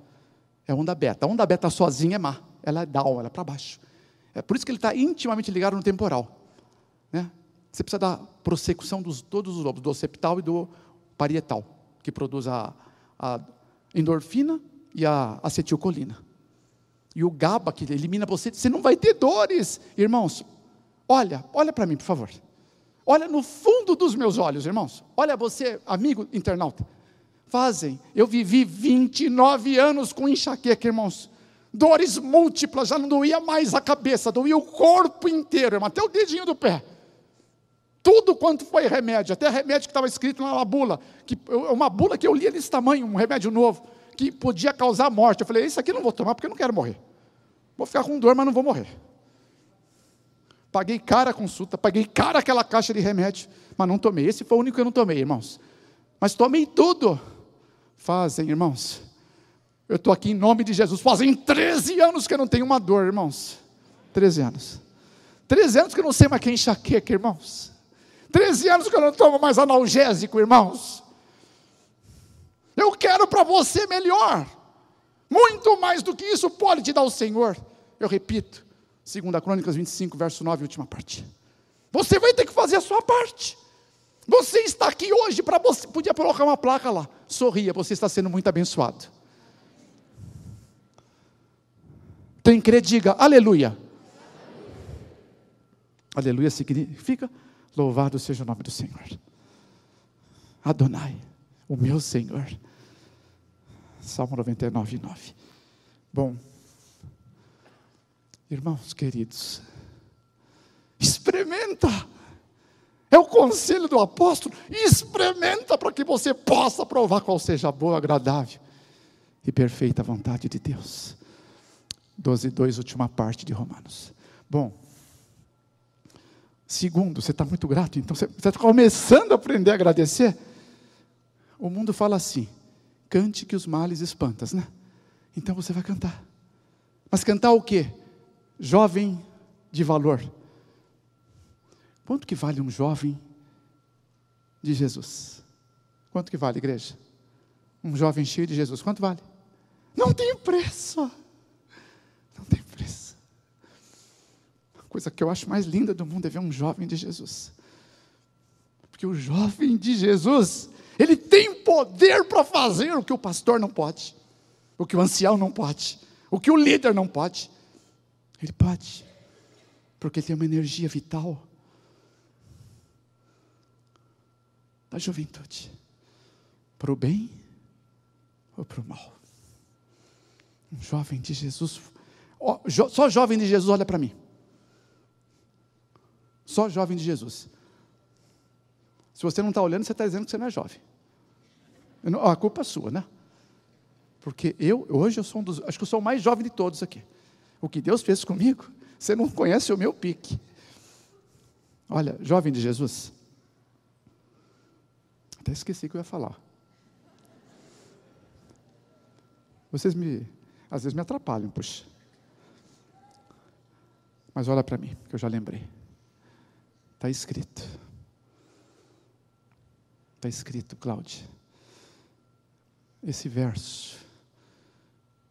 S1: É onda beta. A onda beta sozinha é má. Ela é down, ela é para baixo. É por isso que ele está intimamente ligado no temporal. Né? Você precisa da prossecução dos todos os lobos, do septal e do parietal, que produz a, a endorfina e a acetilcolina. E o GABA, que elimina você, você não vai ter dores. Irmãos, Olha, olha para mim, por favor. Olha no fundo dos meus olhos, irmãos. Olha você, amigo internauta. Fazem. Eu vivi 29 anos com enxaqueca, irmãos. Dores múltiplas, já não doía mais a cabeça, doía o corpo inteiro, irmão, até o dedinho do pé. Tudo quanto foi remédio, até remédio que estava escrito na bula, que, uma bula que eu lia é desse tamanho, um remédio novo, que podia causar morte. Eu falei, isso aqui eu não vou tomar porque eu não quero morrer. Vou ficar com dor, mas não vou morrer. Paguei cara a consulta, paguei cara aquela caixa de remédio, mas não tomei. Esse foi o único que eu não tomei, irmãos. Mas tomei tudo. Fazem, irmãos. Eu estou aqui em nome de Jesus. Fazem 13 anos que eu não tenho uma dor, irmãos. 13 anos. 13 anos que eu não sei mais quem enxaqueca, irmãos. 13 anos que eu não tomo mais analgésico, irmãos. Eu quero para você melhor. Muito mais do que isso pode te dar o Senhor. Eu repito, 2 Crônicas 25, verso 9, última parte. Você vai ter que fazer a sua parte. Você está aqui hoje para você. Podia colocar uma placa lá. Sorria, você está sendo muito abençoado. Tem que crer, diga aleluia. Aleluia significa louvado seja o nome do Senhor. Adonai, o meu Senhor. Salmo 99, 9. Bom. Irmãos queridos, experimenta. É o conselho do apóstolo. Experimenta para que você possa provar qual seja a boa, agradável e perfeita vontade de Deus. 12, 2, última parte de Romanos. Bom, segundo, você está muito grato, então você está começando a aprender a agradecer. O mundo fala assim: cante que os males espantas, né? Então você vai cantar. Mas cantar o quê? jovem de valor. Quanto que vale um jovem de Jesus? Quanto que vale, igreja? Um jovem cheio de Jesus, quanto vale? Não tem preço. Não tem preço. A coisa que eu acho mais linda do mundo é ver um jovem de Jesus. Porque o jovem de Jesus, ele tem poder para fazer o que o pastor não pode, o que o ancião não pode, o que o líder não pode, ele pode, porque ele tem uma energia vital da juventude, para o bem ou para o mal. Um jovem de Jesus, só jovem de Jesus olha para mim. Só jovem de Jesus. Se você não está olhando, você está dizendo que você não é jovem. Não, a culpa é sua, né? Porque eu, hoje, eu sou um dos. Acho que eu sou o mais jovem de todos aqui. O que Deus fez comigo, você não conhece o meu pique. Olha, jovem de Jesus, até esqueci que eu ia falar. Vocês me, às vezes me atrapalham, puxa. Mas olha para mim, que eu já lembrei. Está escrito. Está escrito, Cláudio. Esse verso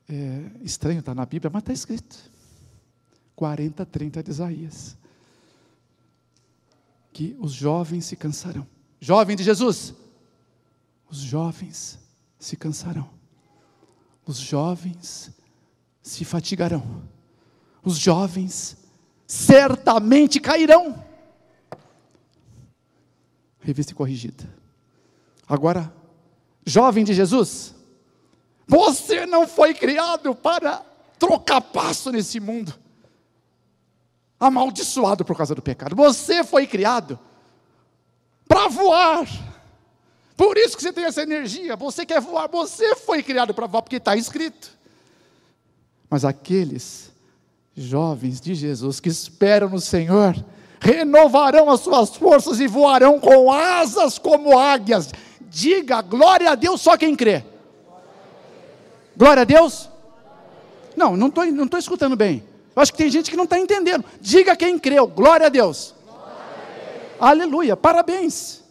S1: é, estranho estar tá na Bíblia, mas está escrito. 40, 30 de Isaías. Que os jovens se cansarão. Jovem de Jesus! Os jovens se cansarão. Os jovens se fatigarão. Os jovens certamente cairão. Revista corrigida. Agora, jovem de Jesus, você não foi criado para trocar passo nesse mundo, amaldiçoado por causa do pecado. Você foi criado para voar. Por isso que você tem essa energia. Você quer voar, você foi criado para voar, porque está escrito. Mas aqueles jovens de Jesus que esperam no Senhor, renovarão as suas forças e voarão com asas como águias. Diga glória a Deus só quem crê. Glória a Deus? Não, não estou não tô escutando bem. Eu acho que tem gente que não está entendendo. Diga quem creu. Glória a Deus. Glória a Deus. Aleluia. Parabéns.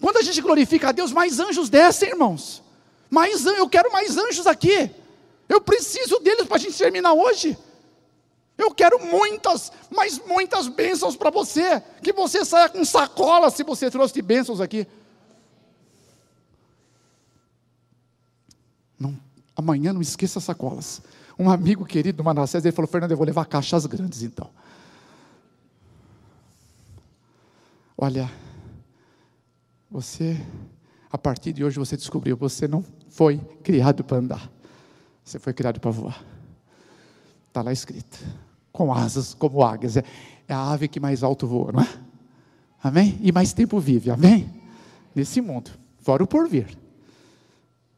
S1: Quando a gente glorifica a Deus, mais anjos descem, irmãos. Mais eu quero mais anjos aqui. Eu preciso deles para a gente terminar hoje. Eu quero muitas, mas muitas bênçãos para você. Que você saia com sacola se você trouxe bênçãos aqui. Amanhã não esqueça as sacolas. Um amigo querido do Manassés, ele falou, Fernando, eu vou levar caixas grandes então. Olha, você, a partir de hoje você descobriu, você não foi criado para andar. Você foi criado para voar. Está lá escrito. Com asas, como águias. É, é a ave que mais alto voa, não é? Amém? E mais tempo vive, amém? Nesse mundo. Fora o porvir.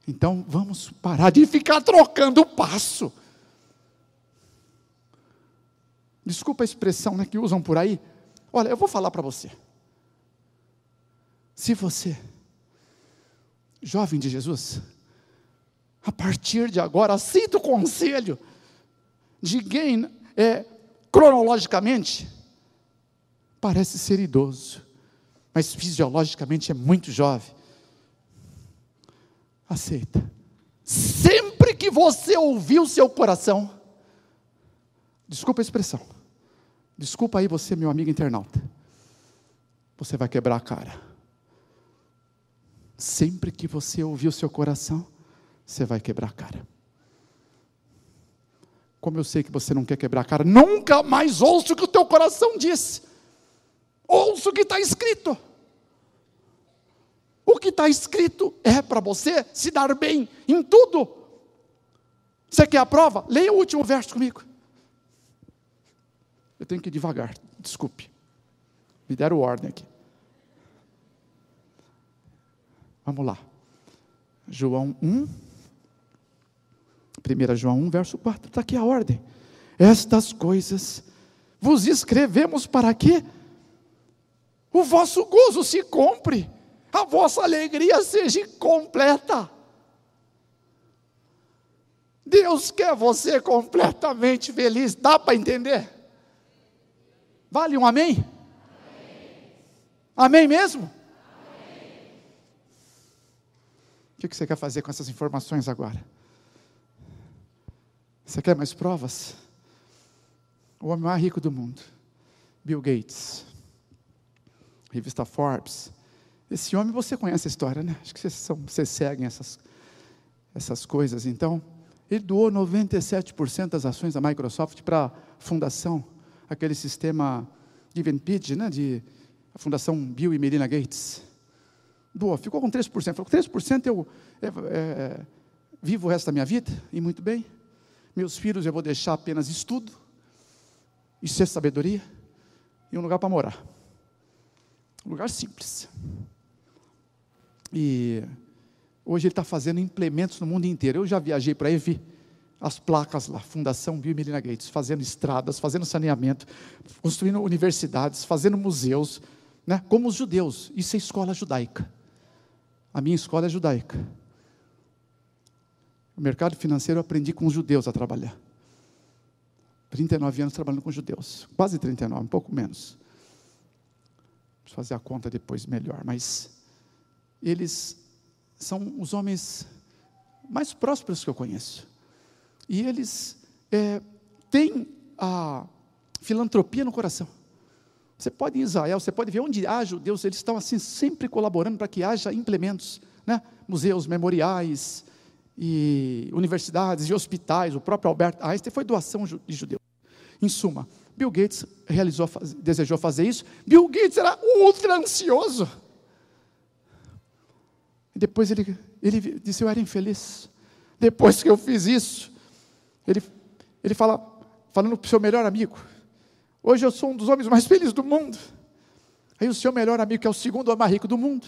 S1: Então vamos parar de ficar trocando o passo. Desculpa a expressão né, que usam por aí. Olha, eu vou falar para você. Se você, jovem de Jesus, a partir de agora, aceita o conselho de quem é, cronologicamente parece ser idoso, mas fisiologicamente é muito jovem aceita. Sempre que você ouvir o seu coração, desculpa a expressão, desculpa aí você, meu amigo internauta, você vai quebrar a cara. Sempre que você ouvir o seu coração, você vai quebrar a cara. Como eu sei que você não quer quebrar a cara, nunca mais ouça o que o teu coração diz. Ouça o que está escrito. O que está escrito é para você se dar bem em tudo. Você quer a prova? Leia o último verso comigo. Eu tenho que ir devagar, desculpe. Me deram ordem aqui. Vamos lá. João 1. 1 João 1, verso 4. Está aqui a ordem. Estas coisas vos escrevemos para que o vosso gozo se compre a vossa alegria seja completa. Deus quer você completamente feliz, dá para entender? Vale um amém? Amém, amém mesmo? Amém. O que você quer fazer com essas informações agora? Você quer mais provas? O homem mais rico do mundo, Bill Gates, revista Forbes, esse homem, você conhece a história, né? Acho que vocês, são, vocês seguem essas, essas coisas. Então, ele doou 97% das ações da Microsoft para a fundação, aquele sistema Give Pitch, né? De, a fundação Bill e Melina Gates. Doou, ficou com 3%. Falou, 3% eu é, é, vivo o resto da minha vida, e muito bem. Meus filhos eu vou deixar apenas estudo, isso é sabedoria, e um lugar para morar. Um lugar simples. E hoje ele está fazendo implementos no mundo inteiro. Eu já viajei para aí, vi as placas lá, Fundação Bill Melina Gates, fazendo estradas, fazendo saneamento, construindo universidades, fazendo museus, né? como os judeus. Isso é escola judaica. A minha escola é judaica. O mercado financeiro eu aprendi com os judeus a trabalhar. 39 anos trabalhando com judeus, quase 39, um pouco menos. Vamos fazer a conta depois melhor, mas eles são os homens mais prósperos que eu conheço. E eles é, têm a filantropia no coração. Você pode ir em Israel, você pode ver onde há judeus, eles estão assim sempre colaborando para que haja implementos, né? museus, memoriais, e universidades e hospitais. O próprio Albert Einstein foi doação de judeus. Em suma, Bill Gates realizou, desejou fazer isso. Bill Gates era ultra ansioso. E depois ele, ele disse: Eu era infeliz. Depois que eu fiz isso, ele, ele fala, falando para o seu melhor amigo: Hoje eu sou um dos homens mais felizes do mundo. Aí o seu melhor amigo, que é o segundo homem mais rico do mundo,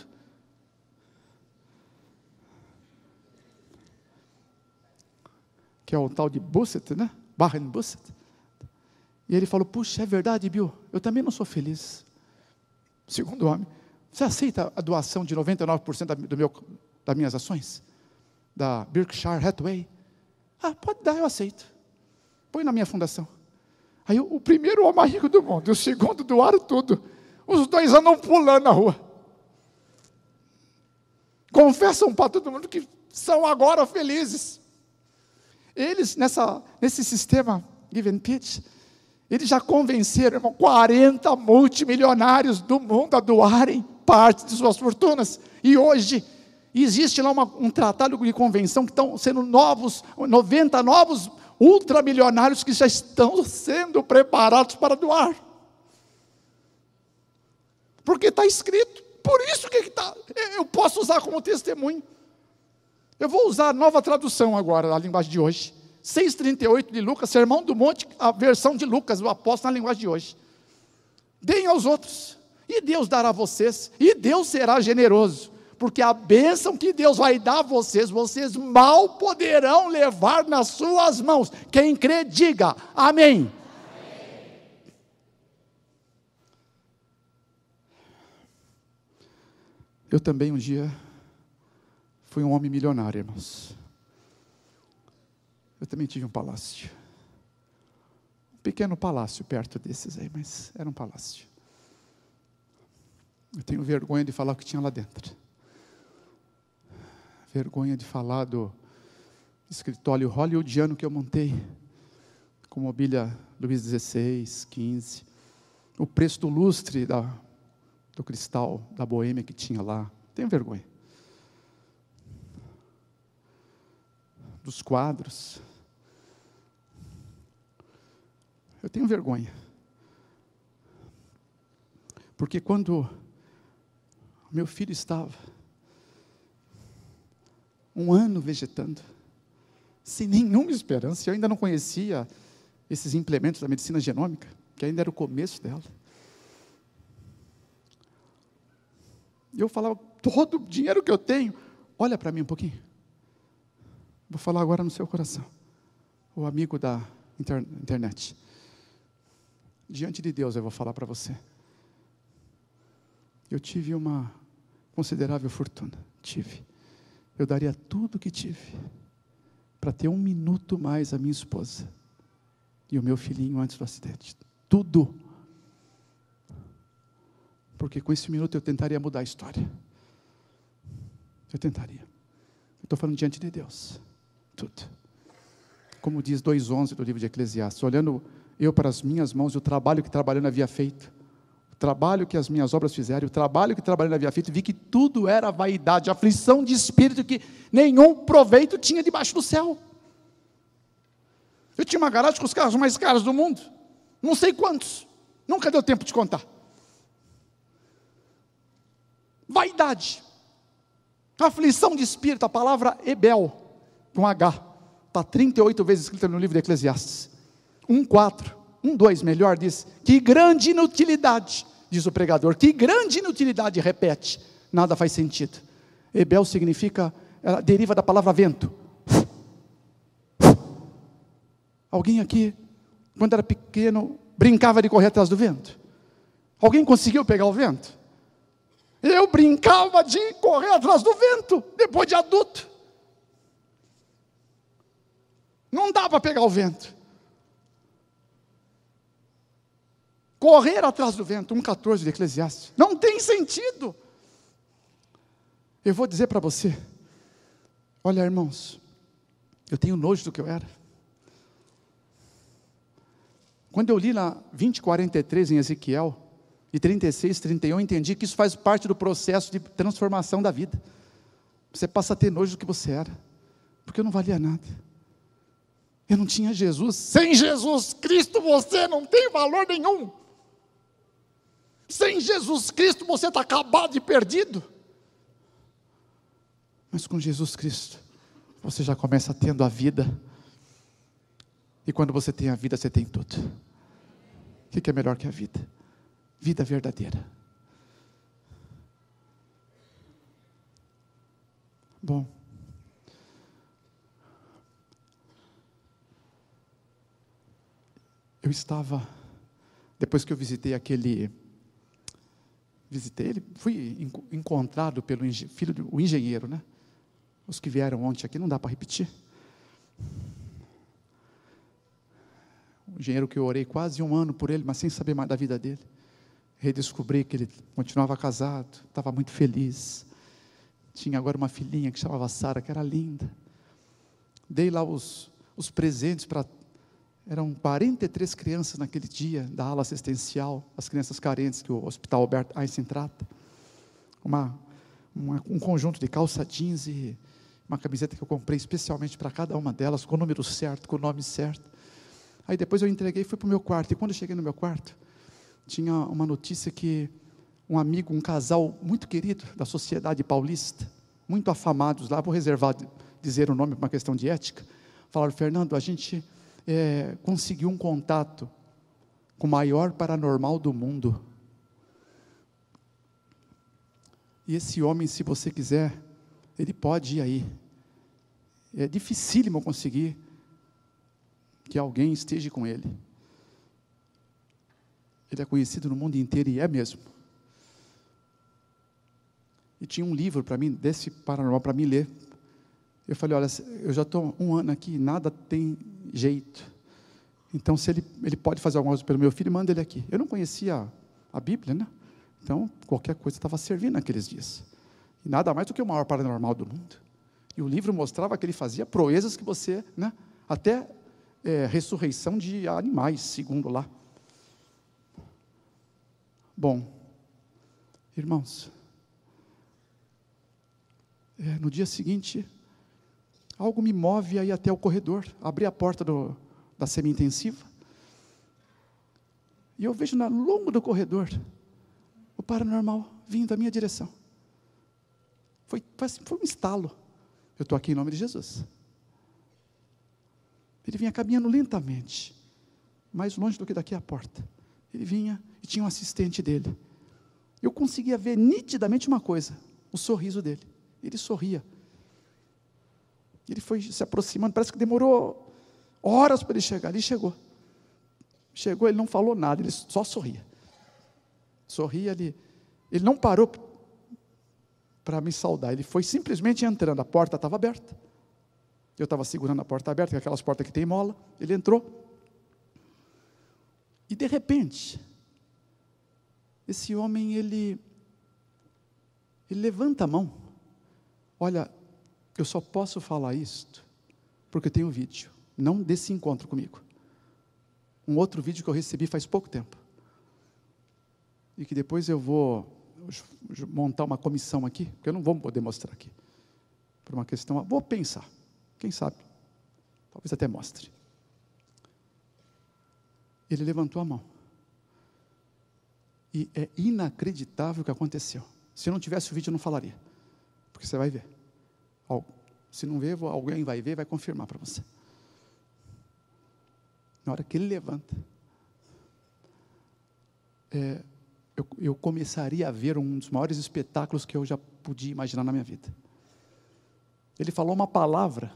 S1: que é o tal de Busset, né? Barren Busset. E ele falou: Puxa, é verdade, Bill, eu também não sou feliz. Segundo homem. Você aceita a doação de 99% do meu, das minhas ações? Da Berkshire Hathaway? Ah, pode dar, eu aceito. Põe na minha fundação. Aí o primeiro homem rico do mundo, e o segundo doaram tudo. Os dois andam pulando na rua. Confessam para todo mundo que são agora felizes. Eles, nessa, nesse sistema Give and eles já convenceram irmão, 40 multimilionários do mundo a doarem parte de suas fortunas. E hoje existe lá uma, um tratado de convenção que estão sendo novos, 90 novos ultramilionários que já estão sendo preparados para doar. Porque está escrito. Por isso que está. É, eu posso usar como testemunho. Eu vou usar a nova tradução agora, a linguagem de hoje. 6,38 de Lucas, Sermão do Monte, a versão de Lucas, o apóstolo na linguagem de hoje. Deem aos outros, e Deus dará a vocês, e Deus será generoso, porque a bênção que Deus vai dar a vocês, vocês mal poderão levar nas suas mãos. Quem crê, diga amém. amém. Eu também um dia fui um homem milionário, irmãos. Eu também tive um palácio. Um pequeno palácio perto desses aí, mas era um palácio. Eu tenho vergonha de falar o que tinha lá dentro. Vergonha de falar do escritório hollywoodiano que eu montei, com mobília Luiz XVI, XV, o preço do lustre da, do cristal da boêmia que tinha lá. Tenho vergonha. Dos quadros. Eu tenho vergonha. Porque quando meu filho estava um ano vegetando, sem nenhuma esperança. Eu ainda não conhecia esses implementos da medicina genômica, que ainda era o começo dela. E eu falava, todo o dinheiro que eu tenho, olha para mim um pouquinho. Vou falar agora no seu coração. O amigo da internet. Diante de Deus eu vou falar para você. Eu tive uma considerável fortuna. Tive. Eu daria tudo o que tive para ter um minuto mais a minha esposa e o meu filhinho antes do acidente. Tudo. Porque com esse minuto eu tentaria mudar a história. Eu tentaria. Estou falando diante de Deus. Tudo. Como diz 2,11 do livro de Eclesiastes: olhando eu para as minhas mãos e o trabalho que trabalhando havia feito trabalho que as minhas obras fizeram, o trabalho que trabalhei na havia feito, vi que tudo era vaidade, aflição de espírito que nenhum proveito tinha debaixo do céu. Eu tinha uma garagem com os carros mais caros do mundo, não sei quantos, nunca deu tempo de contar. Vaidade, aflição de espírito, a palavra Ebel, com H, está 38 vezes escrita no livro de Eclesiastes, 4 um, dois melhor, diz: Que grande inutilidade, diz o pregador, que grande inutilidade, repete, nada faz sentido. Ebel significa, ela deriva da palavra vento. Alguém aqui, quando era pequeno, brincava de correr atrás do vento? Alguém conseguiu pegar o vento? Eu brincava de correr atrás do vento, depois de adulto. Não dá para pegar o vento. Correr atrás do vento, 1,14 de Eclesiastes. Não tem sentido. Eu vou dizer para você: olha, irmãos, eu tenho nojo do que eu era. Quando eu li na 20:43 em Ezequiel e 36, 31, eu entendi que isso faz parte do processo de transformação da vida. Você passa a ter nojo do que você era, porque eu não valia nada. Eu não tinha Jesus. Sem Jesus Cristo você não tem valor nenhum. Sem Jesus Cristo você está acabado e perdido. Mas com Jesus Cristo você já começa tendo a vida. E quando você tem a vida, você tem tudo. O que é melhor que a vida? Vida verdadeira. Bom. Eu estava, depois que eu visitei aquele visitei ele, fui encontrado pelo filho do engenheiro, né? Os que vieram ontem aqui não dá para repetir. O engenheiro que eu orei quase um ano por ele, mas sem saber mais da vida dele. Redescobri que ele continuava casado, estava muito feliz. Tinha agora uma filhinha que chamava Sara, que era linda. Dei lá os, os presentes para eram 43 crianças naquele dia da ala assistencial, as crianças carentes que o Hospital Albert Einstein trata. Uma, uma, um conjunto de calça jeans e uma camiseta que eu comprei especialmente para cada uma delas, com o número certo, com o nome certo. Aí depois eu entreguei e fui para o meu quarto. E quando eu cheguei no meu quarto, tinha uma notícia que um amigo, um casal muito querido da sociedade paulista, muito afamados lá, vou reservar dizer o nome por uma questão de ética, falaram: Fernando, a gente é, conseguiu um contato com o maior paranormal do mundo. E esse homem, se você quiser, ele pode ir aí. É dificílimo conseguir que alguém esteja com ele. Ele é conhecido no mundo inteiro e é mesmo. E tinha um livro para mim, desse paranormal, para mim ler. Eu falei: olha, eu já estou um ano aqui, nada tem jeito. Então, se ele, ele pode fazer alguma coisa pelo meu filho, manda ele aqui. Eu não conhecia a Bíblia, né? Então, qualquer coisa estava servindo naqueles dias. E nada mais do que o maior paranormal do mundo. E o livro mostrava que ele fazia proezas que você, né? Até é, ressurreição de animais, segundo lá. Bom, irmãos, é, no dia seguinte, algo me move a ir até o corredor, abri a porta do, da semi-intensiva. E eu vejo no longo do corredor o paranormal vindo da minha direção. Foi, foi assim, um estalo. Eu estou aqui em nome de Jesus. Ele vinha caminhando lentamente, mais longe do que daqui a porta. Ele vinha e tinha um assistente dele. Eu conseguia ver nitidamente uma coisa: o sorriso dele. Ele sorria e ele foi se aproximando, parece que demorou horas para ele chegar. Ele chegou. Chegou, ele não falou nada, ele só sorria. Sorria ali. Ele, ele não parou para me saudar, ele foi simplesmente entrando. A porta estava aberta. Eu estava segurando a porta aberta, aquelas portas que tem mola. Ele entrou. E de repente, esse homem ele, ele levanta a mão. Olha, eu só posso falar isto porque eu tenho um vídeo, não desse encontro comigo. Um outro vídeo que eu recebi faz pouco tempo. E que depois eu vou montar uma comissão aqui, porque eu não vou poder mostrar aqui. Por uma questão, vou pensar. Quem sabe? Talvez até mostre. Ele levantou a mão. E é inacreditável o que aconteceu. Se eu não tivesse o vídeo, eu não falaria. Porque você vai ver. Se não vê, alguém vai ver, vai confirmar para você. Na hora que ele levanta, é, eu, eu começaria a ver um dos maiores espetáculos que eu já podia imaginar na minha vida. Ele falou uma palavra,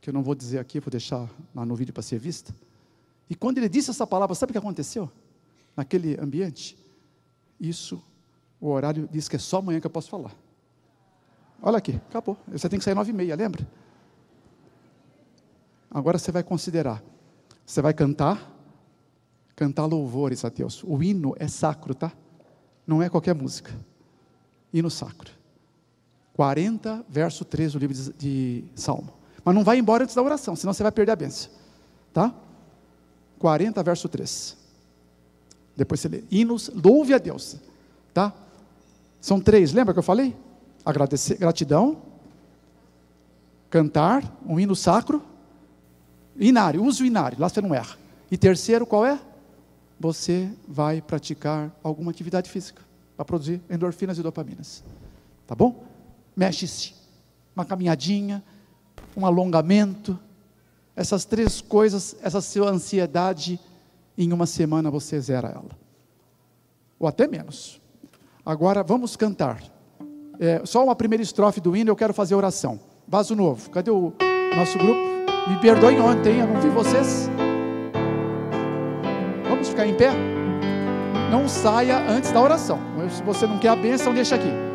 S1: que eu não vou dizer aqui, vou deixar lá no vídeo para ser vista. E quando ele disse essa palavra, sabe o que aconteceu? Naquele ambiente? Isso, o horário diz que é só amanhã que eu posso falar. Olha aqui, acabou. Você tem que sair nove e meia, lembra? Agora você vai considerar. Você vai cantar, cantar louvores a Deus. O hino é sacro, tá? Não é qualquer música. Hino sacro. 40, verso 3 do livro de, de Salmo. Mas não vai embora antes da oração, senão você vai perder a benção. Tá? 40, verso 3. Depois você lê. Hinos, louve a Deus. Tá? São três, lembra que eu falei? agradecer, gratidão, cantar, um hino sacro, inário, uso inário, lá você não erra. E terceiro, qual é? Você vai praticar alguma atividade física para produzir endorfinas e dopaminas. Tá bom? Mexe-se. Uma caminhadinha, um alongamento. Essas três coisas, essa sua ansiedade, em uma semana você zera ela. Ou até menos. Agora vamos cantar é, só uma primeira estrofe do hino, eu quero fazer oração. Vaso novo, cadê o nosso grupo? Me perdoem ontem, eu não vi vocês. Vamos ficar em pé? Não saia antes da oração. Se você não quer a bênção, deixa aqui.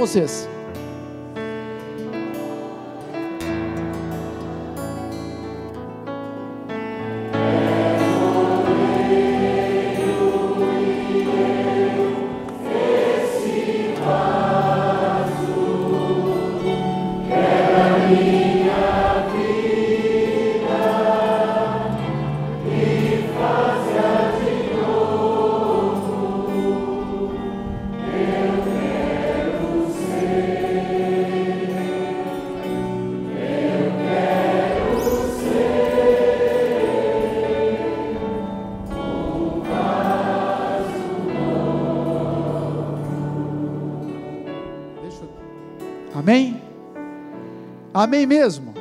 S1: vocês. Amém mesmo?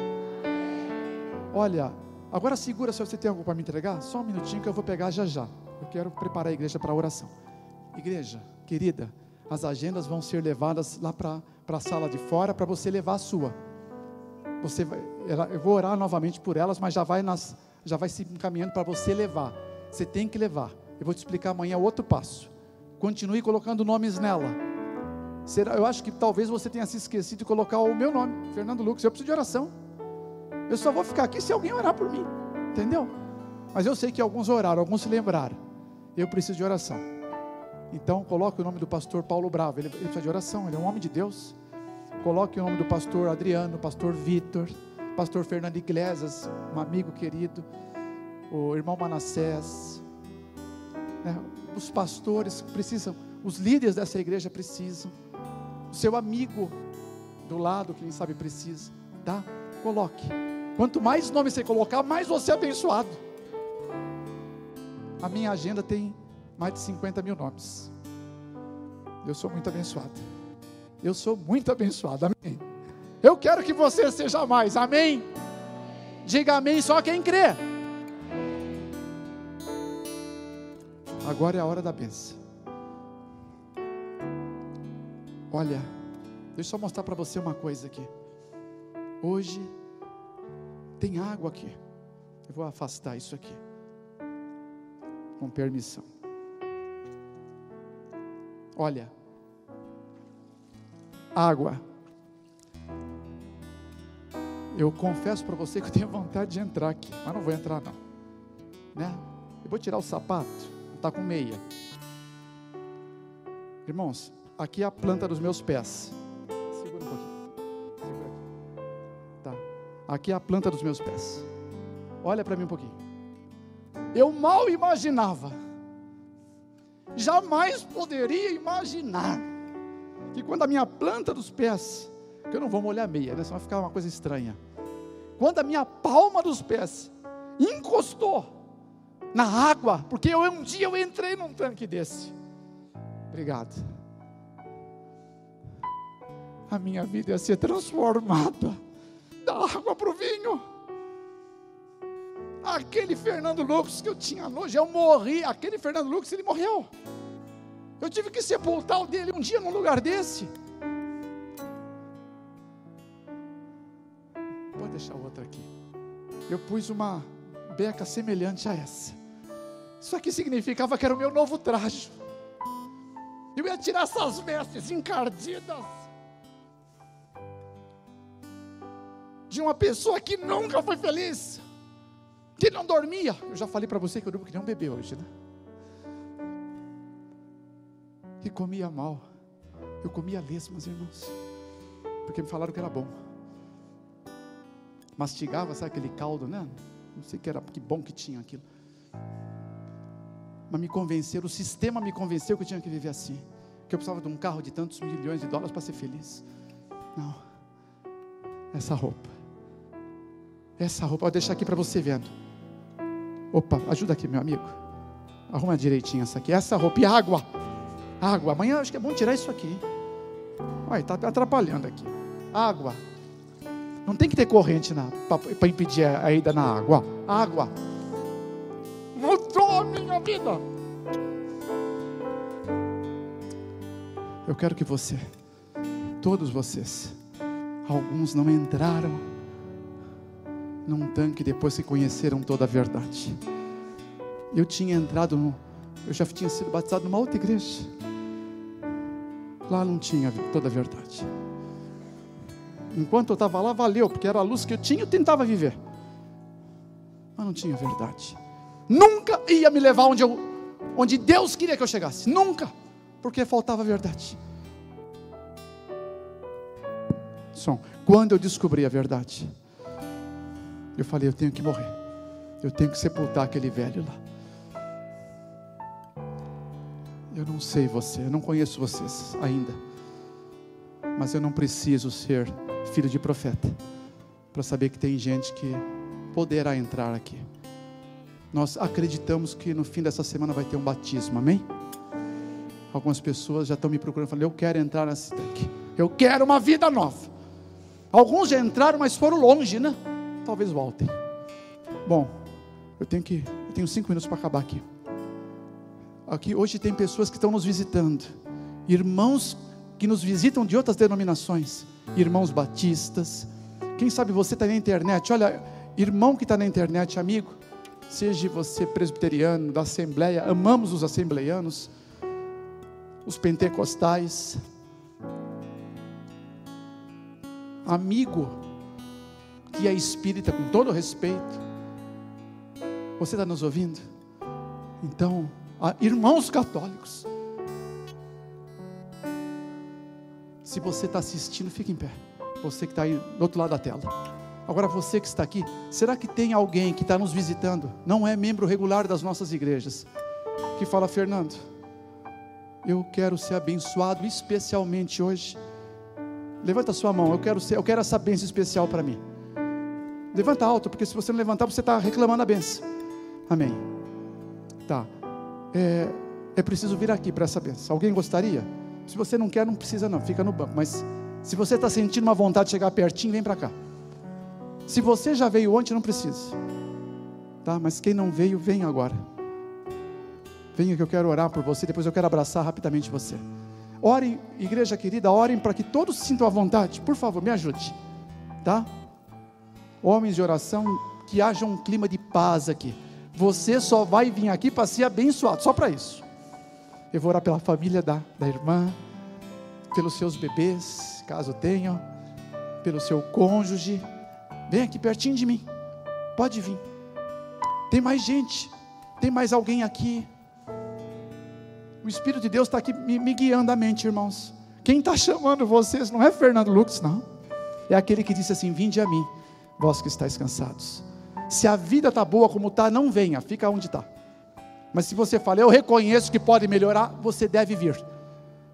S1: Olha, agora segura se você tem algo para me entregar, só um minutinho que eu vou pegar já já. Eu quero preparar a igreja para a oração. Igreja, querida, as agendas vão ser levadas lá para a sala de fora para você levar a sua. Você vai, eu vou orar novamente por elas, mas já vai nas, já vai se encaminhando para você levar. Você tem que levar. Eu vou te explicar amanhã outro passo. Continue colocando nomes nela Será, eu acho que talvez você tenha se esquecido de colocar o meu nome, Fernando Lucas. Eu preciso de oração. Eu só vou ficar aqui se alguém orar por mim, entendeu? Mas eu sei que alguns oraram, alguns se lembraram. Eu preciso de oração. Então coloque o nome do pastor Paulo Bravo. Ele, ele precisa de oração, ele é um homem de Deus. Coloque o nome do pastor Adriano, pastor Vitor, pastor Fernando Iglesias, um amigo querido, o irmão Manassés. Né? Os pastores precisam, os líderes dessa igreja precisam o seu amigo do lado, quem sabe precisa, tá? Coloque. Quanto mais nome você colocar, mais você é abençoado. A minha agenda tem mais de 50 mil nomes. Eu sou muito abençoado. Eu sou muito abençoado. Amém. Eu quero que você seja mais. Amém. Diga amém só quem crê. Agora é a hora da benção. Olha, deixa eu só mostrar para você uma coisa aqui. Hoje tem água aqui. Eu vou afastar isso aqui. Com permissão. Olha. Água. Eu confesso para você que eu tenho vontade de entrar aqui, mas não vou entrar não. Né? Eu vou tirar o sapato, tá com meia. Irmãos, aqui é a planta dos meus pés. Segura um pouquinho. Segura aqui. Tá. Aqui é a planta dos meus pés. Olha para mim um pouquinho. Eu mal imaginava, jamais poderia imaginar, que quando a minha planta dos pés, que eu não vou molhar a meia, né, senão vai ficar uma coisa estranha. Quando a minha palma dos pés encostou na água, porque eu, um dia eu entrei num tanque desse. Obrigado a minha vida ia ser transformada da água para o vinho. Aquele Fernando Lucas que eu tinha nojo, eu morri. Aquele Fernando Lucas, ele morreu. Eu tive que sepultar o dele um dia num lugar desse. Pode deixar outra aqui. Eu pus uma beca semelhante a essa. Isso aqui significava que era o meu novo traje. Eu ia tirar essas vestes encardidas de uma pessoa que nunca foi feliz, que não dormia. Eu já falei para você que eu durmo que nem um bebê hoje, né? Que comia mal. Eu comia lesmas, irmãos, porque me falaram que era bom. Mastigava, sabe aquele caldo, né? Não sei que era, que bom que tinha aquilo. Mas me convenceram, o sistema me convenceu que eu tinha que viver assim. Que eu precisava de um carro de tantos milhões de dólares para ser feliz. Não. Essa roupa essa roupa. Vou deixar aqui para você vendo. Opa, ajuda aqui, meu amigo. Arruma direitinho essa aqui. Essa roupa e água. Água. Amanhã acho que é bom tirar isso aqui. Olha, está atrapalhando aqui. Água. Não tem que ter corrente para impedir a, a ida na água. Água. Mudou a minha vida. Eu quero que você, todos vocês, alguns não entraram num tanque depois que conheceram toda a verdade. Eu tinha entrado, no, eu já tinha sido batizado numa outra igreja. Lá não tinha toda a verdade. Enquanto eu estava lá, valeu, porque era a luz que eu tinha, eu tentava viver. Mas não tinha verdade. Nunca ia me levar onde, eu, onde Deus queria que eu chegasse. Nunca. Porque faltava verdade. Som. Quando eu descobri a verdade, eu falei: eu tenho que morrer. Eu tenho que sepultar aquele velho lá. Eu não sei você, eu não conheço vocês ainda. Mas eu não preciso ser filho de profeta para saber que tem gente que poderá entrar aqui. Nós acreditamos que no fim dessa semana vai ter um batismo, amém? Algumas pessoas já estão me procurando, falando: "Eu quero entrar nesse tanque. Eu quero uma vida nova". Alguns já entraram, mas foram longe, né? talvez voltem. Bom, eu tenho que, eu tenho cinco minutos para acabar aqui. Aqui hoje tem pessoas que estão nos visitando, irmãos que nos visitam de outras denominações, irmãos batistas. Quem sabe você está na internet? Olha, irmão que está na internet, amigo, seja você presbiteriano da Assembleia, amamos os assembleianos, os pentecostais. Amigo, que é espírita, com todo respeito. Você está nos ouvindo? Então, irmãos católicos, se você está assistindo, fique em pé. Você que está aí do outro lado da tela. Agora, você que está aqui, será que tem alguém que está nos visitando, não é membro regular das nossas igrejas, que fala, Fernando, eu quero ser abençoado especialmente hoje. Levanta sua mão, eu quero, ser, eu quero essa bênção especial para mim. Levanta alto, porque se você não levantar, você está reclamando a benção. Amém. Tá. É, é preciso vir aqui para essa benção. Alguém gostaria? Se você não quer, não precisa não, fica no banco. Mas se você está sentindo uma vontade de chegar pertinho, vem para cá. Se você já veio ontem, não precisa. Tá? Mas quem não veio, vem agora. Venha que eu quero orar por você, depois eu quero abraçar rapidamente você. Orem, igreja querida, orem para que todos sintam a vontade. Por favor, me ajude. Tá? homens de oração, que haja um clima de paz aqui. Você só vai vir aqui para ser abençoado, só para isso. Eu vou orar pela família da, da irmã, pelos seus bebês, caso tenham, pelo seu cônjuge. Vem aqui pertinho de mim. Pode vir. Tem mais gente. Tem mais alguém aqui. O Espírito de Deus está aqui me, me, guiando a mente, irmãos. Quem está chamando vocês não é Fernando Lux, não. É aquele que disse assim: Vinde a mim vós que estáis cansados. Se a vida está boa como está, não venha, fica onde está. Mas se você fala, eu reconheço que pode melhorar, você deve vir.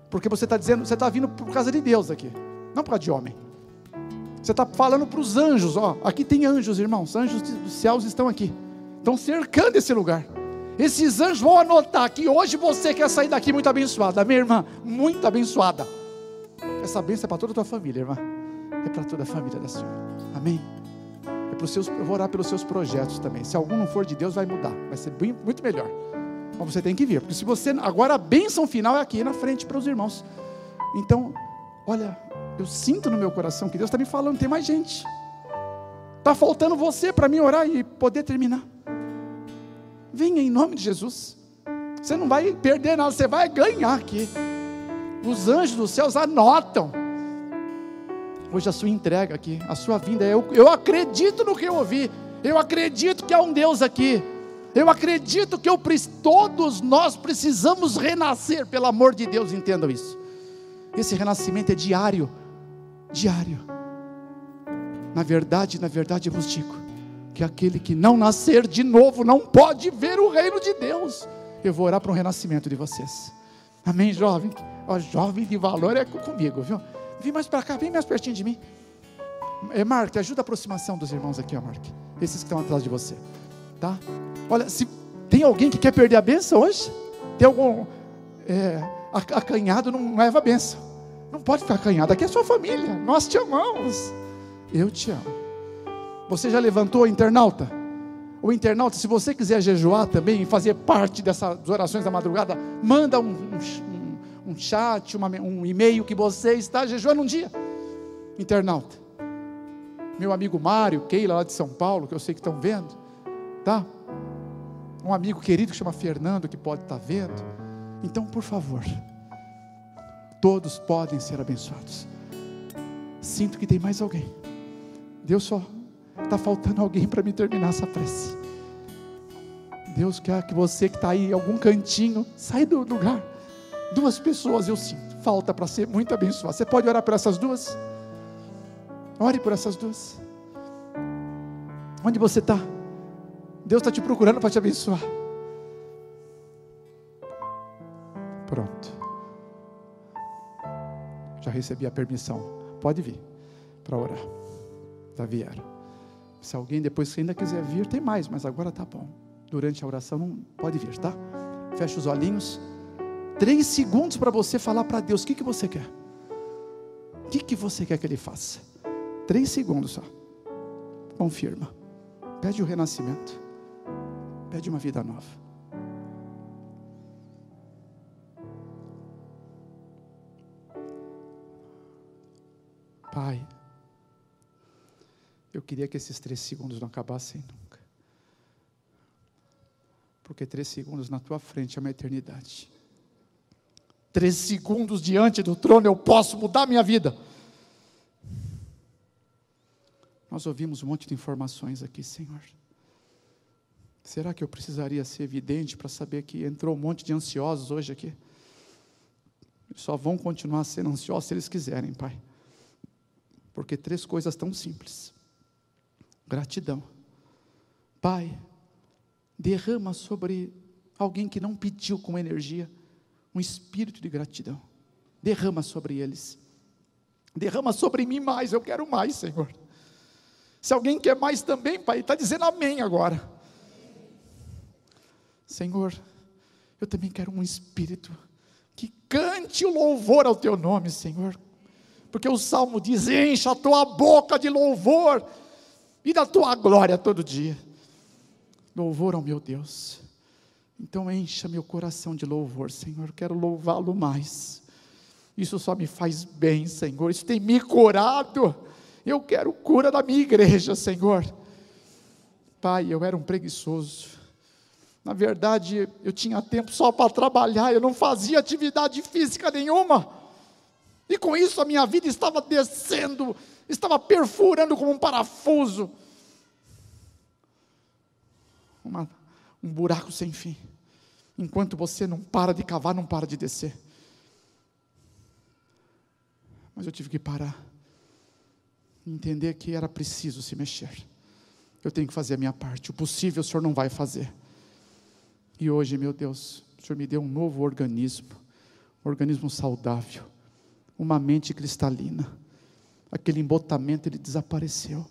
S1: Porque você está dizendo, você está vindo por causa de Deus aqui, não por causa de homem. Você está falando para os anjos, ó, aqui tem anjos, irmãos, anjos dos céus estão aqui, estão cercando esse lugar. Esses anjos vão anotar que hoje você quer sair daqui muito abençoada, minha irmã, muito abençoada. Essa bênção é para toda a tua família, irmã, é para toda a família da senhora. Amém. É para seus, eu vou orar pelos seus projetos também. Se algum não for de Deus, vai mudar. Vai ser bem, muito melhor. Mas você tem que vir. Porque se você. Agora a bênção final é aqui na frente para os irmãos. Então, olha, eu sinto no meu coração que Deus está me falando, tem mais gente. Está faltando você para mim orar e poder terminar. Venha em nome de Jesus. Você não vai perder nada, você vai ganhar aqui. Os anjos dos céus anotam depois da sua entrega aqui, a sua vinda. É eu, eu acredito no que eu ouvi, eu acredito que há um Deus aqui. Eu acredito que eu, todos nós precisamos renascer, pelo amor de Deus, entendam isso. Esse renascimento é diário, diário. Na verdade, na verdade, eu vos digo que aquele que não nascer de novo não pode ver o reino de Deus. Eu vou orar para um renascimento de vocês. Amém, jovem? Ó, jovem de valor é comigo, viu? Vem mais para cá, vem mais pertinho de mim. É, Mark, ajuda a aproximação dos irmãos aqui, ó, Mark. Esses que estão atrás de você. Tá? Olha, se tem alguém que quer perder a benção hoje, tem algum é, acanhado, não leva a benção. Não pode ficar acanhado, aqui é sua família, nós te amamos. Eu te amo. Você já levantou, internauta? O internauta, se você quiser jejuar também e fazer parte dessas orações da madrugada, manda um, um um chat, uma, um e-mail que você está jejuando um dia, internauta. Meu amigo Mário, Keila lá de São Paulo, que eu sei que estão vendo, tá? Um amigo querido que chama Fernando, que pode estar tá vendo. Então, por favor, todos podem ser abençoados. Sinto que tem mais alguém. Deus só está faltando alguém para me terminar essa prece. Deus quer que você que está aí em algum cantinho, saia do lugar Duas pessoas eu sinto falta para ser muito abençoado. Você pode orar por essas duas? Ore por essas duas. Onde você está? Deus está te procurando para te abençoar. Pronto. Já recebi a permissão. Pode vir para orar. Já vieram. Se alguém depois ainda quiser vir, tem mais, mas agora tá bom. Durante a oração não pode vir, tá? Fecha os olhinhos. Três segundos para você falar para Deus: o que, que você quer? O que, que você quer que Ele faça? Três segundos só. Confirma. Pede o renascimento. Pede uma vida nova. Pai, eu queria que esses três segundos não acabassem nunca. Porque três segundos na tua frente é uma eternidade três segundos diante do trono, eu posso mudar minha vida. Nós ouvimos um monte de informações aqui, Senhor. Será que eu precisaria ser evidente para saber que entrou um monte de ansiosos hoje aqui? Só vão continuar sendo ansiosos se eles quiserem, Pai. Porque três coisas tão simples: gratidão. Pai, derrama sobre alguém que não pediu com energia um espírito de gratidão. Derrama sobre eles. Derrama sobre mim mais, eu quero mais, Senhor. Se alguém quer mais também, Pai, está dizendo amém agora. Senhor, eu também quero um espírito que cante o louvor ao Teu nome, Senhor. Porque o salmo diz: encha a tua boca de louvor e da tua glória todo dia. Louvor ao meu Deus. Então encha meu coração de louvor, Senhor. Quero louvá-lo mais. Isso só me faz bem, Senhor. Isso tem me curado. Eu quero cura da minha igreja, Senhor. Pai, eu era um preguiçoso. Na verdade, eu tinha tempo só para trabalhar, eu não fazia atividade física nenhuma. E com isso a minha vida estava descendo, estava perfurando como um parafuso. Uma um buraco sem fim, enquanto você não para de cavar, não para de descer. Mas eu tive que parar, entender que era preciso se mexer. Eu tenho que fazer a minha parte. O possível o Senhor não vai fazer. E hoje, meu Deus, o Senhor me deu um novo organismo, um organismo saudável, uma mente cristalina. Aquele embotamento ele desapareceu.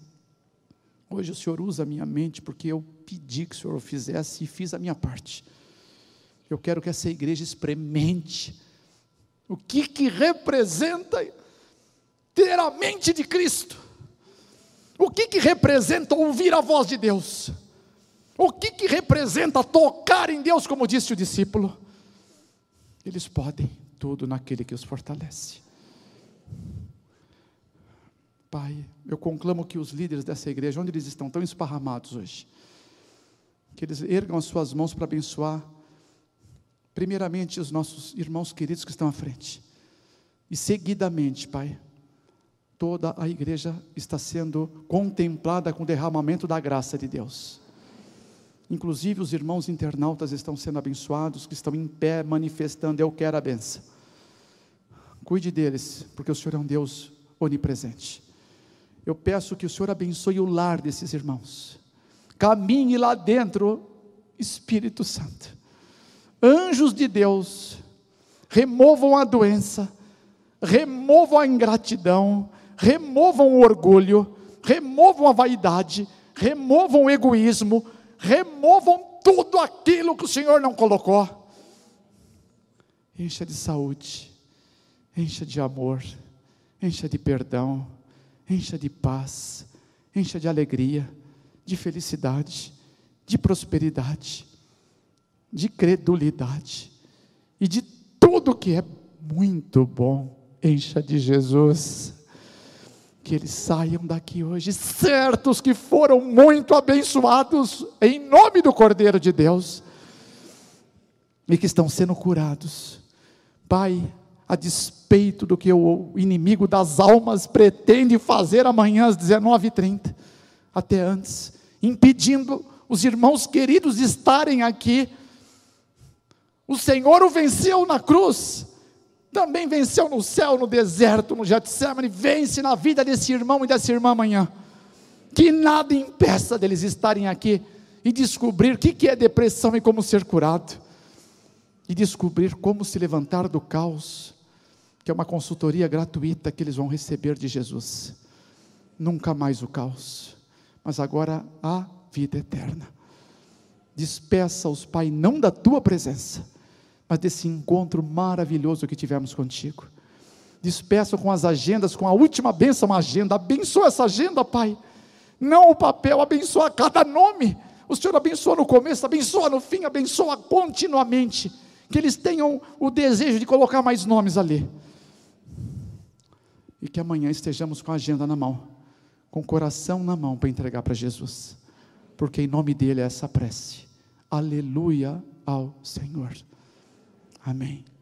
S1: Hoje o Senhor usa a minha mente, porque eu pedi que o Senhor fizesse e fiz a minha parte. Eu quero que essa igreja experimente o que, que representa ter a mente de Cristo, o que, que representa ouvir a voz de Deus, o que, que representa tocar em Deus, como disse o discípulo. Eles podem tudo naquele que os fortalece. Pai, eu conclamo que os líderes dessa igreja, onde eles estão tão esparramados hoje, que eles ergam as suas mãos para abençoar, primeiramente, os nossos irmãos queridos que estão à frente, e seguidamente, Pai, toda a igreja está sendo contemplada com o derramamento da graça de Deus. Inclusive os irmãos internautas estão sendo abençoados, que estão em pé manifestando eu quero a benção. Cuide deles, porque o Senhor é um Deus onipresente. Eu peço que o Senhor abençoe o lar desses irmãos. Caminhe lá dentro, Espírito Santo. Anjos de Deus, removam a doença, removam a ingratidão, removam o orgulho, removam a vaidade, removam o egoísmo, removam tudo aquilo que o Senhor não colocou. Encha de saúde, encha de amor, encha de perdão encha de paz, encha de alegria, de felicidade, de prosperidade, de credulidade e de tudo que é muito bom, encha de Jesus. Que eles saiam daqui hoje certos que foram muito abençoados em nome do Cordeiro de Deus e que estão sendo curados. Pai, a despeito do que o inimigo das almas pretende fazer amanhã às 19h30, até antes, impedindo os irmãos queridos de estarem aqui. O Senhor o venceu na cruz, também venceu no céu, no deserto, no Getsemane, vence na vida desse irmão e dessa irmã amanhã. Que nada impeça deles estarem aqui e descobrir o que, que é depressão e como ser curado. E descobrir como se levantar do caos que é uma consultoria gratuita que eles vão receber de Jesus. Nunca mais o caos, mas agora a vida eterna. Despeça-os, Pai, não da tua presença, mas desse encontro maravilhoso que tivemos contigo. Despeça com as agendas, com a última bênção, uma agenda. Abençoa essa agenda, Pai. Não o papel, abençoa cada nome. O Senhor abençoa no começo, abençoa no fim, abençoa continuamente. Que eles tenham o desejo de colocar mais nomes ali e que amanhã estejamos com a agenda na mão, com o coração na mão para entregar para Jesus, porque em nome dele é essa prece. Aleluia ao Senhor. Amém.